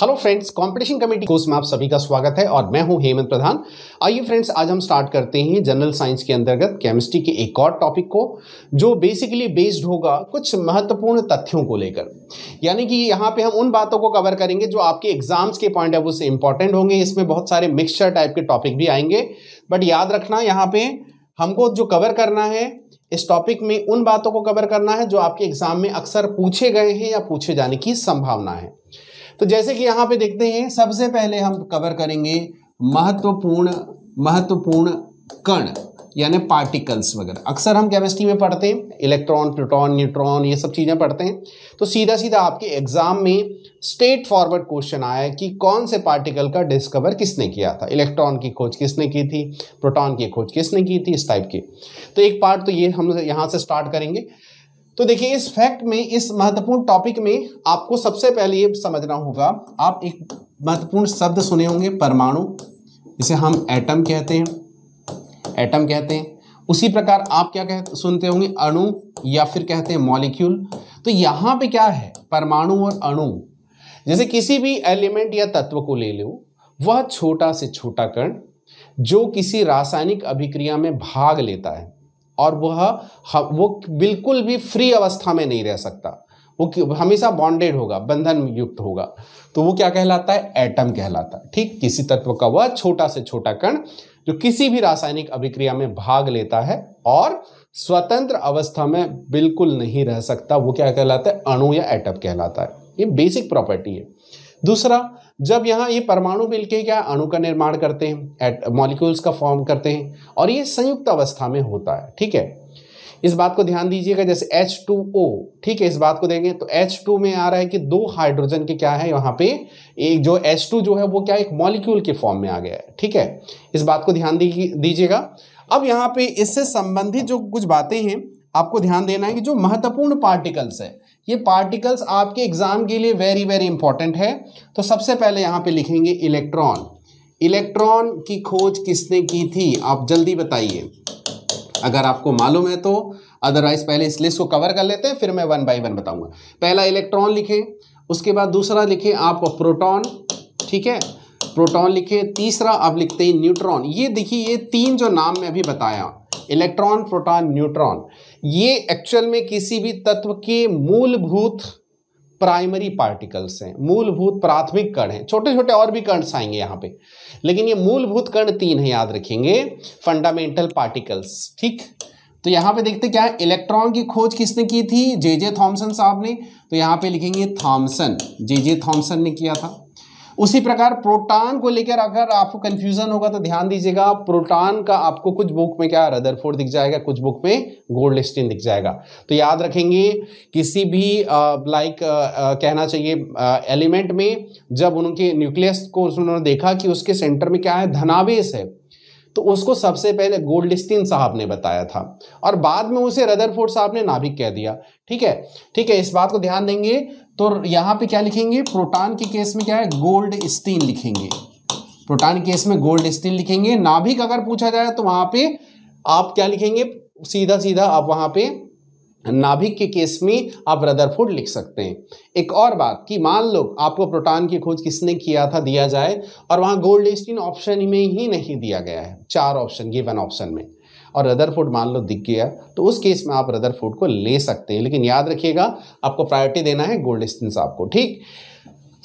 hello friends competition committee course में आप सभी का स्वागत है और मैं हूं हेमंत प्रधान आइए फ्रेंड्स आज हम स्टार्ट करते हैं जनरल साइंस के अंतर्गत केमिस्ट्री के एक और टॉपिक को जो बेसिकली बेस्ड होगा कुछ महत्वपूर्ण तथ्यों को लेकर यानी कि यहाँ पे हम उन बातों को कवर करेंगे जो आपके एग्जाम्स के पॉइंट ऑफ व्यू से इंपॉर्टेंट होंगे इसमें बहुत सारे मिक्सचर टाइप के टॉपिक भी आएंगे बट याद रखना यहाँ पे हमको जो कवर करना है इस टॉपिक में उन बातों को कवर करना है जो आपके एग्जाम में अक्सर पूछे गए हैं या पूछे जाने की संभावना है तो जैसे कि यहाँ पे देखते हैं सबसे पहले हम कवर करेंगे महत्वपूर्ण महत्वपूर्ण कण यानी पार्टिकल्स वगैरह अक्सर हम केमिस्ट्री में पढ़ते हैं इलेक्ट्रॉन प्रोटॉन न्यूट्रॉन ये सब चीज़ें पढ़ते हैं तो सीधा सीधा आपके एग्जाम में स्टेट फॉरवर्ड क्वेश्चन आया कि कौन से पार्टिकल का डिस्कवर किसने किया था इलेक्ट्रॉन की खोज किसने की थी प्रोटॉन की खोज किसने की थी इस टाइप की तो एक पार्ट तो ये हम यहाँ से स्टार्ट करेंगे तो देखिए इस फैक्ट में इस महत्वपूर्ण टॉपिक में आपको सबसे पहले ये समझना होगा आप एक महत्वपूर्ण शब्द सुने होंगे परमाणु जिसे हम एटम कहते हैं एटम कहते हैं उसी प्रकार आप क्या कहते सुनते होंगे अणु या फिर कहते हैं मॉलिक्यूल तो यहाँ पे क्या है परमाणु और अणु जैसे किसी भी एलिमेंट या तत्व को ले लो वह छोटा से छोटा कण जो किसी रासायनिक अभिक्रिया में भाग लेता है और वह वो बिल्कुल भी फ्री अवस्था में नहीं रह सकता वो हमेशा बॉन्डेड होगा बंधन युक्त होगा तो वो क्या कहलाता है एटम कहलाता है ठीक किसी तत्व का वह छोटा से छोटा कण जो किसी भी रासायनिक अभिक्रिया में भाग लेता है और स्वतंत्र अवस्था में बिल्कुल नहीं रह सकता वो क्या कहलाता है अणु या एटम कहलाता है ये बेसिक प्रॉपर्टी है दूसरा जब यहाँ ये परमाणु मिलके क्या अणु का निर्माण करते हैं एट मॉलिक्यूल्स का फॉर्म करते हैं और ये संयुक्त अवस्था में होता है ठीक है इस बात को ध्यान दीजिएगा जैसे H2O ठीक है इस बात को देंगे तो H2 में आ रहा है कि दो हाइड्रोजन के क्या है यहाँ पे एक जो H2 जो है वो क्या एक मॉलिक्यूल के फॉर्म में आ गया है ठीक है इस बात को ध्यान दीजिएगा अब यहाँ पे इससे संबंधित जो कुछ बातें हैं आपको ध्यान देना है कि जो महत्वपूर्ण पार्टिकल्स है ये पार्टिकल्स आपके एग्ज़ाम के लिए वेरी वेरी इंपॉर्टेंट है तो सबसे पहले यहाँ पे लिखेंगे इलेक्ट्रॉन इलेक्ट्रॉन की खोज किसने की थी आप जल्दी बताइए अगर आपको मालूम है तो अदरवाइज पहले इस लिस्ट को कवर कर लेते हैं फिर मैं वन बाई वन बताऊंगा पहला इलेक्ट्रॉन लिखें उसके बाद दूसरा लिखें आप प्रोटॉन ठीक है प्रोटॉन लिखें तीसरा आप लिखते हैं न्यूट्रॉन ये देखिए ये तीन जो नाम मैं अभी बताया इलेक्ट्रॉन प्रोटॉन न्यूट्रॉन ये एक्चुअल में किसी भी तत्व के मूलभूत प्राइमरी पार्टिकल्स हैं मूलभूत प्राथमिक कण हैं छोटे छोटे और भी कण्स आएंगे यहाँ पे लेकिन ये मूलभूत कण तीन है याद रखेंगे फंडामेंटल पार्टिकल्स ठीक तो यहाँ पे देखते क्या है इलेक्ट्रॉन की खोज किसने की थी जे जे थॉम्सन साहब ने तो यहाँ पे लिखेंगे थॉम्सन जे जे थॉम्सन ने किया था उसी प्रकार प्रोटॉन को लेकर अगर आपको कंफ्यूजन होगा तो ध्यान दीजिएगा प्रोटॉन का आपको कुछ बुक में क्या रदरफोर्ड दिख जाएगा कुछ बुक में गोल्डस्टीन दिख जाएगा तो याद रखेंगे किसी भी लाइक कहना चाहिए एलिमेंट में जब उनके न्यूक्लियस को उन्होंने देखा कि उसके सेंटर में क्या है धनावेश है तो उसको सबसे पहले गोल्डस्टीन साहब ने बताया था और बाद में उसे रदरफोर्ड साहब ने नाभिक कह दिया ठीक है ठीक है इस बात को ध्यान देंगे तो यहां पे क्या लिखेंगे प्रोटान के केस में क्या है गोल्ड स्टीन लिखेंगे प्रोटान केस में गोल्ड स्टीन लिखेंगे नाभिक अगर पूछा जाए तो वहां पे आप क्या लिखेंगे सीधा सीधा आप वहां पे नाभिक के केस में आप रदरफोर्ड लिख सकते हैं एक और बात कि मान लो आपको प्रोटॉन की खोज किसने किया था दिया जाए और वहां गोल्ड स्टीन ऑप्शन में ही नहीं दिया गया है चार ऑप्शन गिवन ऑप्शन में और रदर फूड मान लो दिख गया तो उस केस में आप रदर फूड को ले सकते हैं लेकिन याद रखिएगा आपको प्रायोरिटी देना है गोल्ड स्टिन आपको ठीक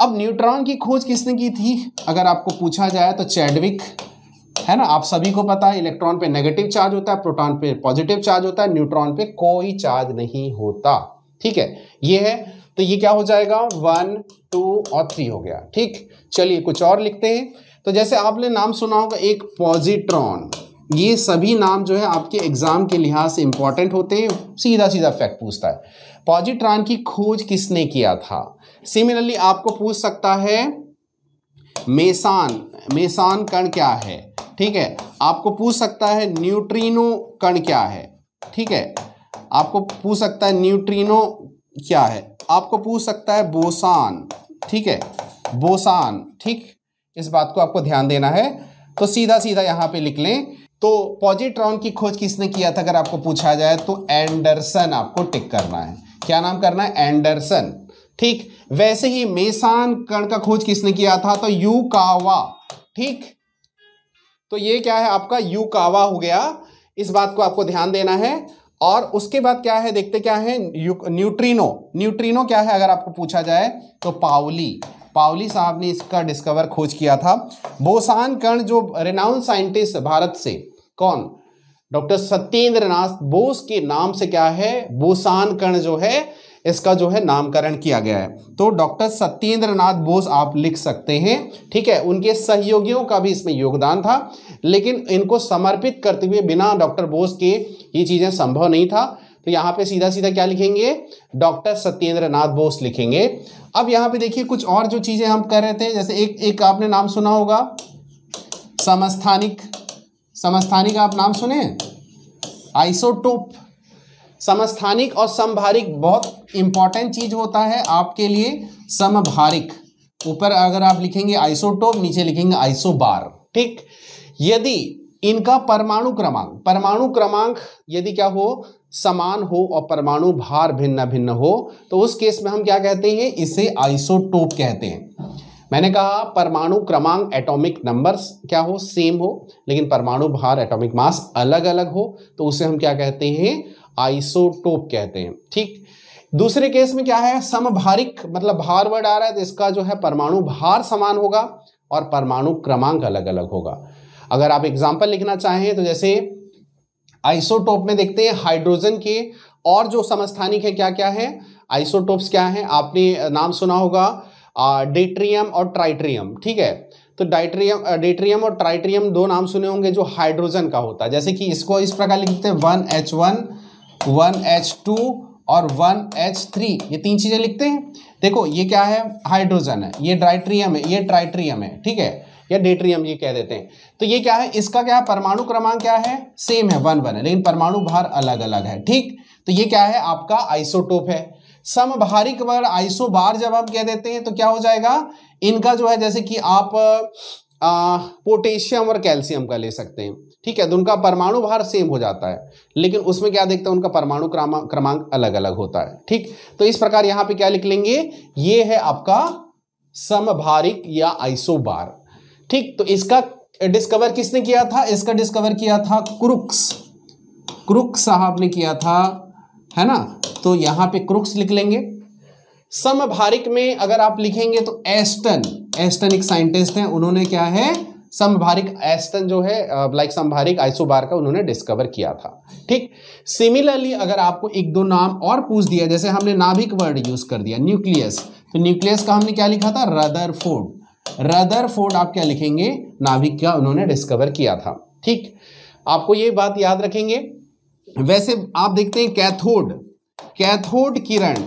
अब न्यूट्रॉन की खोज किसने की थी अगर आपको पूछा जाए तो चैडविक है ना आप सभी को पता है इलेक्ट्रॉन पे नेगेटिव चार्ज होता है प्रोटॉन पे पॉजिटिव चार्ज होता है न्यूट्रॉन पे कोई चार्ज नहीं होता ठीक है ये है तो ये क्या हो जाएगा वन टू और थ्री हो गया ठीक चलिए कुछ और लिखते हैं तो जैसे आपने नाम सुना होगा एक पॉजिट्रॉन ये सभी नाम जो है आपके एग्ज़ाम के लिहाज से इंपॉर्टेंट होते हैं सीधा सीधा फैक्ट पूछता है पॉजिट्रॉन की खोज किसने किया था सिमिलरली आपको पूछ सकता है मेसान मेसान कण क्या है ठीक है आपको पूछ सकता है न्यूट्रीनो कण क्या है ठीक है आपको पूछ सकता है न्यूट्रीनो क्या है आपको पूछ सकता है बोसान ठीक है बोसान ठीक इस बात को आपको ध्यान देना है तो सीधा सीधा यहां पे लिख लें तो पॉजिट्रॉन की खोज किसने किया था अगर आपको पूछा जाए तो एंडरसन आपको टिक करना है क्या नाम करना है एंडरसन ठीक वैसे ही मेसान कण का खोज किसने किया था तो यूकावा ठीक तो ये क्या है आपका यूकावा हो गया इस बात को आपको ध्यान देना है और उसके बाद क्या है देखते क्या है न्यूट्रिनो न्यूट्रिनो क्या है अगर आपको पूछा जाए तो पावली पावली साहब ने इसका डिस्कवर खोज किया था बोसान कण जो रेनाउंड साइंटिस्ट भारत से कौन डॉक्टर सत्येंद्र बोस के नाम से क्या है बोसान कण जो है इसका जो है नामकरण किया गया है तो डॉक्टर सत्येंद्र नाथ बोस आप लिख सकते हैं ठीक है उनके सहयोगियों का भी इसमें योगदान था लेकिन इनको समर्पित करते हुए बिना डॉक्टर बोस के ये चीज़ें संभव नहीं था तो यहां पे सीधा सीधा क्या लिखेंगे डॉक्टर सत्येंद्र नाथ बोस लिखेंगे अब यहां पे देखिए कुछ और जो चीज़ें हम कर रहे थे जैसे एक एक आपने नाम सुना होगा समस्थानिक समस्थानिक आप नाम सुने आइसोटोप समस्थानिक और समभारिक बहुत इंपॉर्टेंट चीज होता है आपके लिए समभारिक ऊपर अगर आप लिखेंगे आइसोटोप नीचे लिखेंगे आइसोबार ठीक यदि इनका परमाणु क्रमांक परमाणु क्रमांक यदि क्या हो समान हो और परमाणु भार भिन्न भिन्न हो तो उस केस में हम क्या कहते हैं इसे आइसोटोप कहते हैं मैंने कहा परमाणु क्रमांक एटॉमिक नंबर्स क्या हो सेम हो लेकिन परमाणु भार एटॉमिक मास अलग अलग हो तो उसे हम क्या कहते हैं आइसोटोप कहते हैं ठीक दूसरे केस में क्या है समभारिक मतलब भार वर्ड आ रहा है तो इसका जो है परमाणु भार समान होगा और परमाणु क्रमांक अलग अलग होगा अगर आप एग्जाम्पल लिखना चाहें तो जैसे आइसोटोप में देखते हैं हाइड्रोजन के और जो समस्थानिक है क्या क्या है आइसोटोप्स क्या है आपने नाम सुना होगा डेट्रियम और ट्राइट्रियम ठीक है तो डाइट्रियम डेट्रियम और ट्राइट्रियम दो नाम सुने होंगे जो हाइड्रोजन का होता है जैसे कि इसको इस प्रकार लिखते हैं one H one one H two और वन एच थ्री ये तीन चीज़ें लिखते हैं देखो ये क्या है हाइड्रोजन है ये ड्राइट्रियम है ये ट्राइट्रियम है ठीक है या डेट्रियम ये कह देते हैं तो ये क्या है इसका क्या है परमाणु क्रमांक क्या है सेम है वन वन है लेकिन परमाणु भार अलग अलग है ठीक तो ये क्या है आपका आइसोटोप है समभारिक आइसो बार जब आप कह देते हैं तो क्या हो जाएगा इनका जो है जैसे कि आप आ, पोटेशियम और कैल्शियम का ले सकते हैं ठीक है तो उनका परमाणु भार सेम हो जाता है लेकिन उसमें क्या देखते हैं उनका परमाणु क्रमांक अलग अलग होता है ठीक तो इस प्रकार यहां पे क्या लिख लेंगे ये है आपका समभारिक या आइसोबार ठीक तो इसका डिस्कवर किसने किया था इसका डिस्कवर किया था क्रुक्स क्रुक्स साहब ने किया था है ना तो यहां पे क्रुक्स लिख लेंगे समभारिक में अगर आप लिखेंगे तो एस्टन एस्टन एक साइंटिस्ट हैं उन्होंने क्या है समभारिक एस्टन जो है लाइक समभारिक आइसोबार का उन्होंने डिस्कवर किया था ठीक सिमिलरली अगर आपको एक दो नाम और पूछ दिया जैसे हमने नाभिक वर्ड यूज कर दिया न्यूक्लियस तो न्यूक्लियस का हमने क्या लिखा था रदर रदर फोर्ड आप क्या लिखेंगे नाभिक का उन्होंने डिस्कवर किया था ठीक आपको ये बात याद रखेंगे वैसे आप देखते हैं कैथोड कैथोड किरण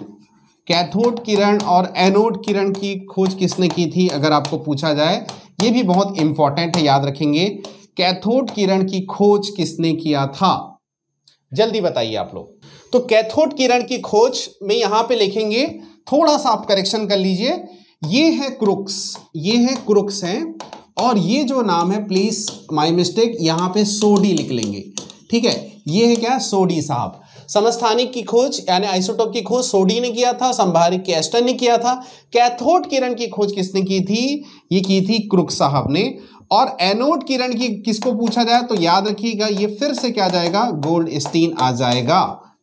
कैथोड किरण और एनोड किरण की खोज किसने की थी अगर आपको पूछा जाए ये भी बहुत इंपॉर्टेंट है याद रखेंगे कैथोड किरण की खोज किसने किया था जल्दी बताइए आप लोग तो कैथोड किरण की खोज में यहां पे लिखेंगे थोड़ा सा आप करेक्शन कर लीजिए ये है क्रुक्स ये है क्रुक्स है और ये जो नाम है प्लीज माय मिस्टेक यहां पे सोडी लिख लेंगे ठीक है ये है क्या सोडी साहब समस्थानिक की खोज यानी आइसोटोप की खोज सोडी ने किया था संभारिक कैस्टन ने किया था कैथोड किरण की खोज किसने की थी ये की थी क्रुक साहब ने और एनोड किरण की किसको पूछा जाए तो याद रखिएगा ये फिर से क्या जाएगा गोल्ड स्टीन आ जाएगा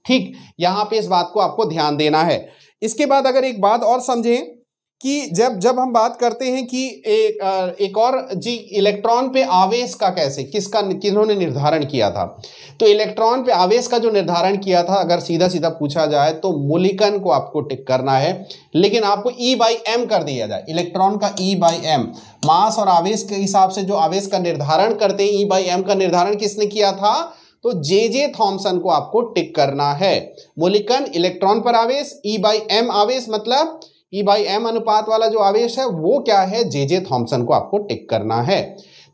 ठीक यहां पे इस बात को आपको ध्यान देना है इसके बाद अगर एक बात और समझें कि जब जब हम बात करते हैं कि एक एक और जी इलेक्ट्रॉन पे आवेश का कैसे किसका किन्होंने निर्धारण किया था तो इलेक्ट्रॉन पे आवेश का जो निर्धारण किया था अगर सीधा सीधा पूछा जाए तो मोलिकन को आपको टिक करना है लेकिन आपको ई बाई एम कर दिया जाए इलेक्ट्रॉन का ई बाई एम मास और आवेश के हिसाब से जो आवेश का निर्धारण करते हैं ई बाई एम का निर्धारण किसने किया था तो जे जे थॉम्सन को आपको टिक करना है मोलिकन इलेक्ट्रॉन पर आवेश ई बाई एम आवेश मतलब पी बाई एम अनुपात वाला जो आवेश है वो क्या है जे जे थॉम्सन को आपको टिक करना है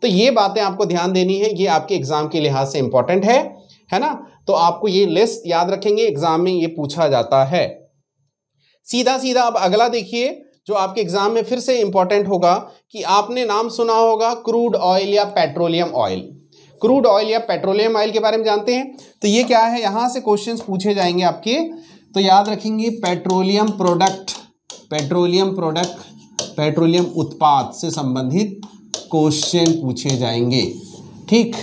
तो ये बातें आपको ध्यान देनी है ये आपके एग्जाम के लिहाज से इंपॉर्टेंट है है ना तो आपको ये लिस्ट याद रखेंगे एग्जाम में ये पूछा जाता है सीधा सीधा अब अगला देखिए जो आपके एग्जाम में फिर से इंपॉर्टेंट होगा कि आपने नाम सुना होगा क्रूड ऑयल या पेट्रोलियम ऑयल क्रूड ऑयल या पेट्रोलियम ऑयल के बारे में जानते हैं तो ये क्या है यहां से क्वेश्चंस पूछे जाएंगे आपके तो याद रखेंगे petroleum product petroleum product petroleum उत्पाद से संबंधित क्वेश्चन पूछे जाएंगे ठीक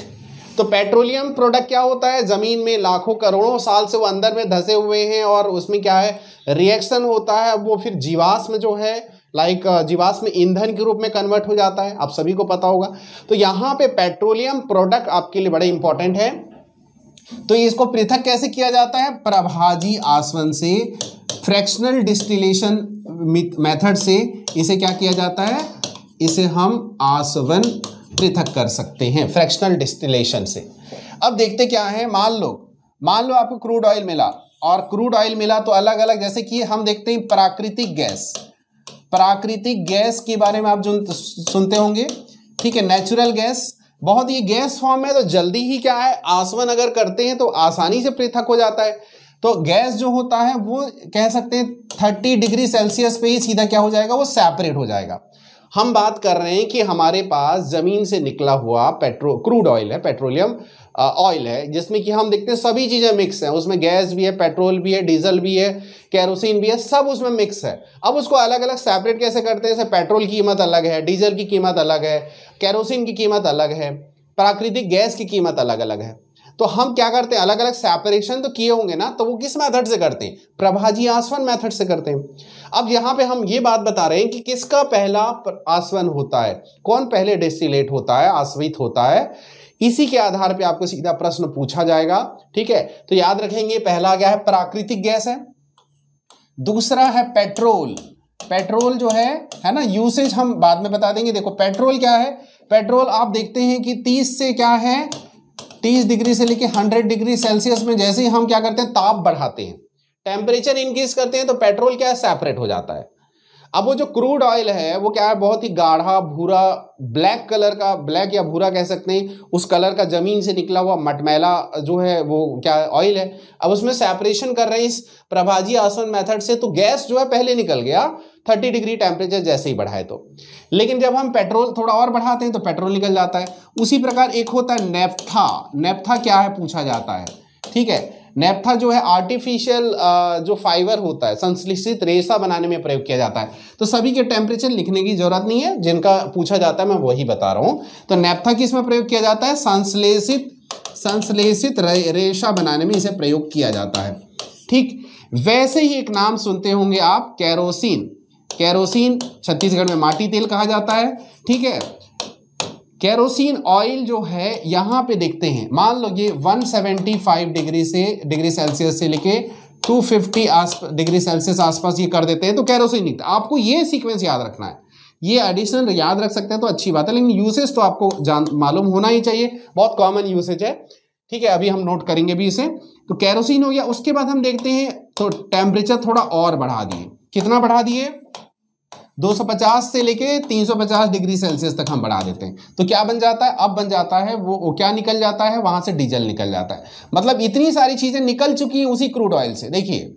तो पेट्रोलियम प्रोडक्ट क्या होता है ज़मीन में लाखों करोड़ों साल से वो अंदर में धसे हुए हैं और उसमें क्या है रिएक्शन होता है वो फिर जीवाश्म जो है लाइक जीवाश्म ईंधन के रूप में कन्वर्ट हो जाता है आप सभी को पता होगा तो यहाँ पे पेट्रोलियम प्रोडक्ट आपके लिए बड़े इंपॉर्टेंट है तो इसको पृथक कैसे किया जाता है प्रभाजी आसवन से फ्रैक्शनल डिस्टिलेशन मेथड से इसे क्या किया जाता है इसे हम आसवन पृथक कर सकते हैं फ्रैक्शनल डिस्टिलेशन से अब देखते क्या है मान लो मान लो आपको क्रूड ऑयल मिला और क्रूड ऑयल मिला तो अलग अलग जैसे कि हम देखते हैं प्राकृतिक गैस प्राकृतिक गैस के बारे में आप जो सुनते होंगे ठीक है नेचुरल गैस बहुत ही गैस फॉर्म है तो जल्दी ही क्या है आसवन अगर करते हैं तो आसानी से पृथक हो जाता है तो गैस जो होता है वो कह सकते हैं थर्टी डिग्री सेल्सियस पे ही सीधा क्या हो जाएगा वो सेपरेट हो जाएगा हम बात कर रहे हैं कि हमारे पास जमीन से निकला हुआ पेट्रो क्रूड ऑयल है पेट्रोलियम ऑयल है जिसमें कि हम देखते हैं सभी चीज़ें मिक्स हैं उसमें गैस भी है पेट्रोल भी है डीजल भी है कैरोसिन भी है सब उसमें मिक्स है अब उसको अलग अलग सेपरेट कैसे करते हैं जैसे पेट्रोल की कीमत अलग है डीजल की कीमत अलग है कैरोसिन की कीमत अलग है प्राकृतिक गैस की कीमत अलग अलग है तो हम क्या करते हैं अलग अलग सेपरेशन तो किए होंगे ना तो वो किस मेथड से करते हैं प्रभाजी आसवन मेथड से करते हैं अब यहाँ पे हम ये बात बता रहे हैं कि किसका पहला आसवन होता है कौन पहले डेस्टिलेट होता है आसवित होता है इसी के आधार पे आपको सीधा प्रश्न पूछा जाएगा ठीक है तो याद रखेंगे पहला क्या है प्राकृतिक गैस है दूसरा है पेट्रोल पेट्रोल जो है है ना यूसेज हम बाद में बता देंगे देखो पेट्रोल क्या है पेट्रोल आप देखते हैं कि 30 से क्या है 30 डिग्री से लेके 100 डिग्री सेल्सियस में जैसे ही हम क्या करते हैं ताप बढ़ाते हैं टेम्परेचर इंक्रीज करते हैं तो पेट्रोल क्या है सेपरेट हो जाता है अब वो जो क्रूड ऑयल है वो क्या है बहुत ही गाढ़ा भूरा ब्लैक कलर का ब्लैक या भूरा कह सकते हैं उस कलर का ज़मीन से निकला हुआ मटमैला जो है वो क्या ऑयल है अब उसमें सेपरेशन कर रहे हैं इस प्रभाजी आसन मेथड से तो गैस जो है पहले निकल गया 30 डिग्री टेम्परेचर जैसे ही बढ़ाए तो लेकिन जब हम पेट्रोल थोड़ा और बढ़ाते हैं तो पेट्रोल निकल जाता है उसी प्रकार एक होता है नेफ्था नेफ्था क्या है पूछा जाता है ठीक है नेपथा जो है आर्टिफिशियल uh, जो फाइबर होता है संश्लेषित रेशा बनाने में प्रयोग किया जाता है तो सभी के टेम्परेचर लिखने की जरूरत नहीं है जिनका पूछा जाता है मैं वही बता रहा हूँ तो नेपथा किस में प्रयोग किया जाता है संश्लेषित संश्लेषित रेशा बनाने में इसे प्रयोग किया जाता है ठीक वैसे ही एक नाम सुनते होंगे आप कैरोसिन कैरोसिन छत्तीसगढ़ में माटी तेल कहा जाता है ठीक है केरोसिन ऑयल जो है यहाँ पे देखते हैं मान लो ये 175 डिग्री से डिग्री सेल्सियस से लेके 250 फिफ्टी डिग्री सेल्सियस आसपास ये कर देते हैं तो कैरोसिन निकलता आपको ये सीक्वेंस याद रखना है ये एडिशनल याद रख सकते हैं तो अच्छी बात है लेकिन यूसेज तो आपको जान मालूम होना ही चाहिए बहुत कॉमन यूसेज है ठीक है अभी हम नोट करेंगे भी इसे तो कैरोसिन हो गया उसके बाद हम देखते हैं तो टेम्परेचर थोड़ा और बढ़ा दिए कितना बढ़ा दिए 250 से लेके 350 डिग्री सेल्सियस तक हम बढ़ा देते हैं तो क्या बन जाता है अब बन जाता है वो, क्या निकल जाता है वहां से डीजल निकल जाता है मतलब इतनी सारी चीजें निकल चुकी हैं उसी क्रूड ऑयल से देखिए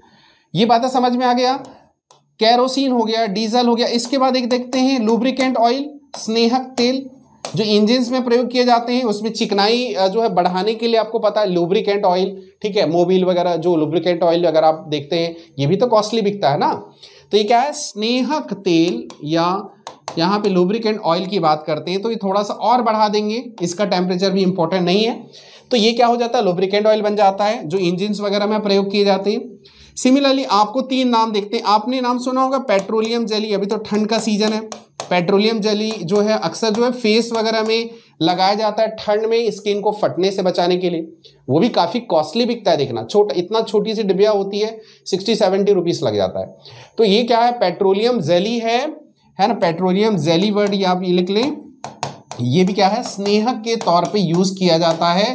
ये बात तो समझ में आ गया कैरोसिन हो गया डीजल हो गया इसके बाद एक देखते हैं लुब्रिकेंट ऑयल स्नेहक तेल जो इंजिन में प्रयोग किए जाते हैं उसमें चिकनाई जो है बढ़ाने के लिए आपको पता है लुब्रिकेंट ऑयल ठीक है मोबिल वगैरह जो लुब्रिकेंट ऑयल अगर आप देखते हैं ये भी तो कॉस्टली बिकता है ना तो ये क्या है स्नेहक तेल या यहाँ पे लुब्रिकेंट ऑयल की बात करते हैं तो ये थोड़ा सा और बढ़ा देंगे इसका टेम्परेचर भी इंपॉर्टेंट नहीं है तो ये क्या हो जाता है लुब्रिकेंट ऑयल बन जाता है जो इंजिन वगैरह में प्रयोग किए जाते हैं सिमिलरली आपको तीन नाम देखते हैं आपने नाम सुना होगा पेट्रोलियम जेली अभी तो ठंड का सीजन है पेट्रोलियम जेली जो है अक्सर जो है फेस वगैरह में लगाया जाता है ठंड में स्किन को फटने से बचाने के लिए वो भी काफ़ी कॉस्टली बिकता है देखना छोटा इतना छोटी सी डिबिया होती है सिक्सटी सेवेंटी रुपीज़ लग जाता है तो ये क्या है पेट्रोलियम जेली है है ना पेट्रोलियम जेली वर्ड ये आप ये लिख लें ये भी क्या है स्नेहक के तौर पे यूज़ किया जाता है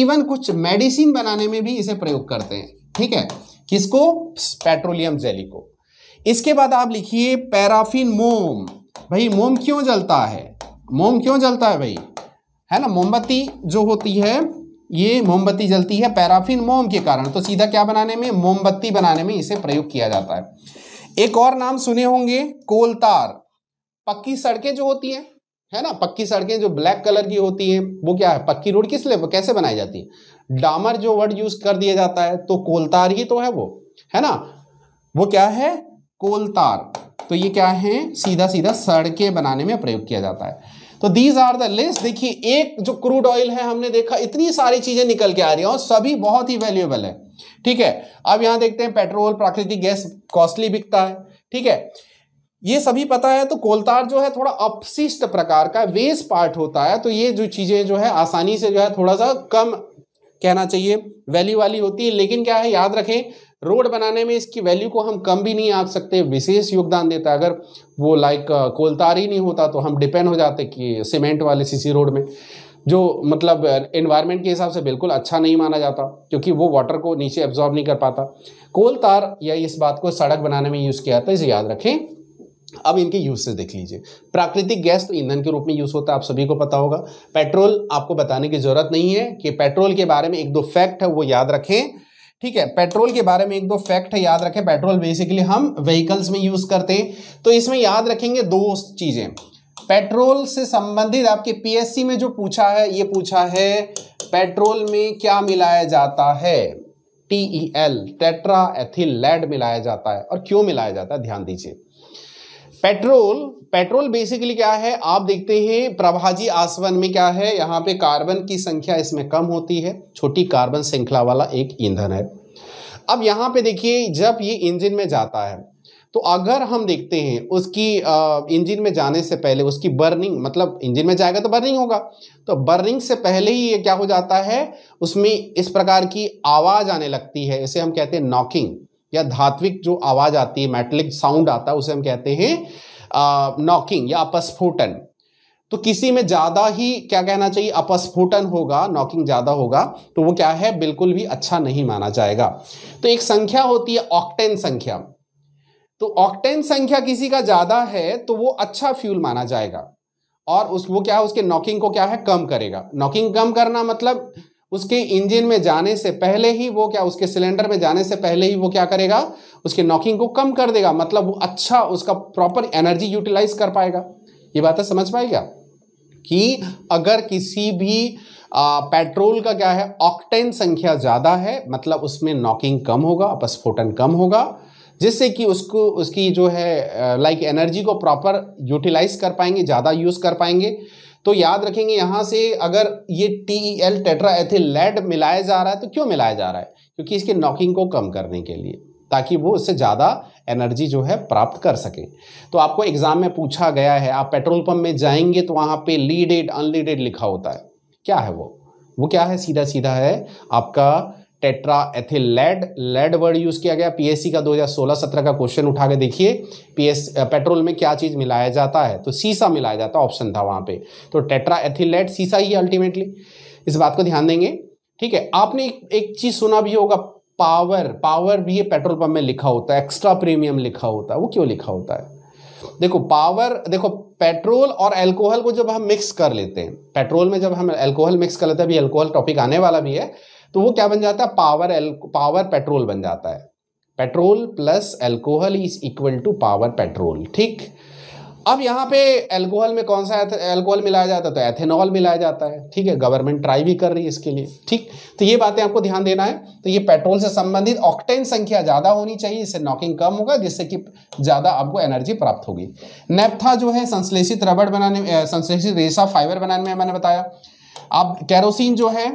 इवन कुछ मेडिसिन बनाने में भी इसे प्रयोग करते हैं ठीक है किसको पेट्रोलियम जेली को इसके बाद आप लिखिए पैराफिन मोम भाई मोम क्यों जलता है मोम क्यों जलता है भाई है ना मोमबत्ती जो होती है ये मोमबत्ती जलती है पैराफिन मोम के कारण तो सीधा क्या बनाने में मोमबत्ती बनाने में इसे प्रयोग किया जाता है एक और नाम सुने होंगे कोलतार पक्की सड़कें जो होती हैं है ना पक्की सड़कें जो ब्लैक कलर की होती हैं वो क्या है पक्की रोड किस लिए कैसे बनाई जाती है डामर जो वर्ड यूज कर दिया जाता है तो कोलतार ही तो है वो है ना वो क्या है कोलतार तो ये क्या है सीधा सीधा सड़के बनाने में प्रयोग किया जाता है तो दीज आर द लिस्ट देखिए एक जो क्रूड ऑयल है हमने देखा इतनी सारी चीजें निकल के आ रही है और सभी बहुत ही वैल्यूएबल है ठीक है अब यहां देखते हैं पेट्रोल प्राकृतिक गैस कॉस्टली बिकता है ठीक है ये सभी पता है तो कोलतार जो है थोड़ा अपशिष्ट प्रकार का वेस्ट पार्ट होता है तो ये जो चीजें जो है आसानी से जो है थोड़ा सा कम कहना चाहिए वैल्यू वाली होती है लेकिन क्या है याद रखें रोड बनाने में इसकी वैल्यू को हम कम भी नहीं आ सकते विशेष योगदान देता अगर वो लाइक कोलतार ही नहीं होता तो हम डिपेंड हो जाते कि सीमेंट वाले सीसी रोड में जो मतलब एनवायरनमेंट के हिसाब से बिल्कुल अच्छा नहीं माना जाता क्योंकि वो वाटर को नीचे एब्जॉर्ब नहीं कर पाता कोल तार या इस बात को सड़क बनाने में यूज़ किया जाता तो है इसे याद रखें अब इनके यूसेज देख लीजिए प्राकृतिक गैस तो ईंधन के रूप में यूज़ होता है आप सभी को पता होगा पेट्रोल आपको बताने की ज़रूरत नहीं है कि पेट्रोल के बारे में एक दो फैक्ट है वो याद रखें ठीक है पेट्रोल के बारे में एक दो फैक्ट है याद रखें पेट्रोल बेसिकली हम व्हीकल्स में यूज़ करते हैं तो इसमें याद रखेंगे दो चीज़ें पेट्रोल से संबंधित आपके पीएससी में जो पूछा है ये पूछा है पेट्रोल में क्या मिलाया जाता है TE L tetra ethyl lead मिलाया जाता है और क्यों मिलाया जाता है ध्यान दीजिए पेट्रोल पेट्रोल बेसिकली क्या है आप देखते हैं प्रभाजी आसवन में क्या है यहाँ पे कार्बन की संख्या इसमें कम होती है छोटी कार्बन श्रृंखला वाला एक ईंधन है अब यहाँ पे देखिए जब ये इंजन में जाता है तो अगर हम देखते हैं उसकी इंजन में जाने से पहले उसकी बर्निंग मतलब इंजन में जाएगा तो बर्निंग होगा तो बर्निंग से पहले ही ये क्या हो जाता है उसमें इस प्रकार की आवाज़ आने लगती है इसे हम कहते हैं नॉकिंग या धात्विक जो आवाज आती है मेटलिक साउंड आता है उसे हम कहते हैं नॉकिंग या अपस्फोटन तो किसी में ज्यादा ही क्या कहना चाहिए अपस्फोटन होगा नॉकिंग ज्यादा होगा तो वो क्या है बिल्कुल भी अच्छा नहीं माना जाएगा तो एक संख्या होती है ऑक्टेन संख्या तो ऑक्टेन संख्या किसी का ज्यादा है तो वो अच्छा फ्यूल माना जाएगा और उस वो क्या है उसके नॉकिंग को क्या है कम करेगा नॉकिंग कम करना मतलब उसके इंजन में जाने से पहले ही वो क्या उसके सिलेंडर में जाने से पहले ही वो क्या करेगा उसके नॉकिंग को कम कर देगा मतलब वो अच्छा उसका प्रॉपर एनर्जी यूटिलाइज कर पाएगा ये बात है समझ पाए क्या कि अगर किसी भी आ, पेट्रोल का क्या है ऑक्टेन संख्या ज़्यादा है मतलब उसमें नॉकिंग कम होगा अपस्फोटन कम होगा जिससे कि उसको उसकी जो है लाइक एनर्जी को प्रॉपर यूटिलाइज कर पाएंगे ज़्यादा यूज़ कर पाएंगे तो याद रखेंगे यहाँ से अगर ये T E L tetra ethyl lead मिलाया जा रहा है तो क्यों मिलाया जा रहा है क्योंकि इसके नॉकिंग को कम करने के लिए ताकि वो उससे ज़्यादा एनर्जी जो है प्राप्त कर सकें तो आपको एग्ज़ाम में पूछा गया है आप पेट्रोल पंप में जाएंगे तो वहाँ पे लीडेड अनलीडेड लिखा होता है क्या है वो वो क्या है सीधा सीधा है आपका tetra ethyl lead lead word use किया गया पीएससी का 2016-17 का क्वेश्चन उठा के देखिए पीएस पेट्रोल में क्या चीज़ मिलाया जाता है तो सीसा मिलाया जाता ऑप्शन था वहां पे तो टेट्रा एथिल लेड सीसा ही है अल्टीमेटली इस बात को ध्यान देंगे ठीक है आपने एक, एक चीज़ सुना भी होगा पावर पावर भी ये पेट्रोल पंप में लिखा होता है एक्स्ट्रा प्रीमियम लिखा होता है वो क्यों लिखा होता है देखो पावर देखो पेट्रोल और अल्कोहल को जब हम मिक्स कर लेते हैं पेट्रोल में जब हम अल्कोहल मिक्स कर लेते हैं अभी अल्कोहल टॉपिक आने वाला भी है तो वो क्या बन जाता है पावर एल पावर पेट्रोल बन जाता है petrol plus alcohol is equal to power petrol ठीक अब यहाँ पे एल्कोहल में कौन सा एल्कोहल मिलाया जाता है तो एथेनॉल मिलाया जाता है ठीक है गवर्नमेंट ट्राई भी कर रही है इसके लिए ठीक तो ये बातें आपको ध्यान देना है तो ये पेट्रोल से संबंधित ऑक्टेन संख्या ज़्यादा होनी चाहिए इससे नॉकिंग कम होगा जिससे कि ज़्यादा आपको एनर्जी प्राप्त होगी नेपथा जो है संश्लेषित रबड़ बनाने संश्लेषित रेशा फाइबर बनाने में मैंने बताया अब कैरोसिन जो है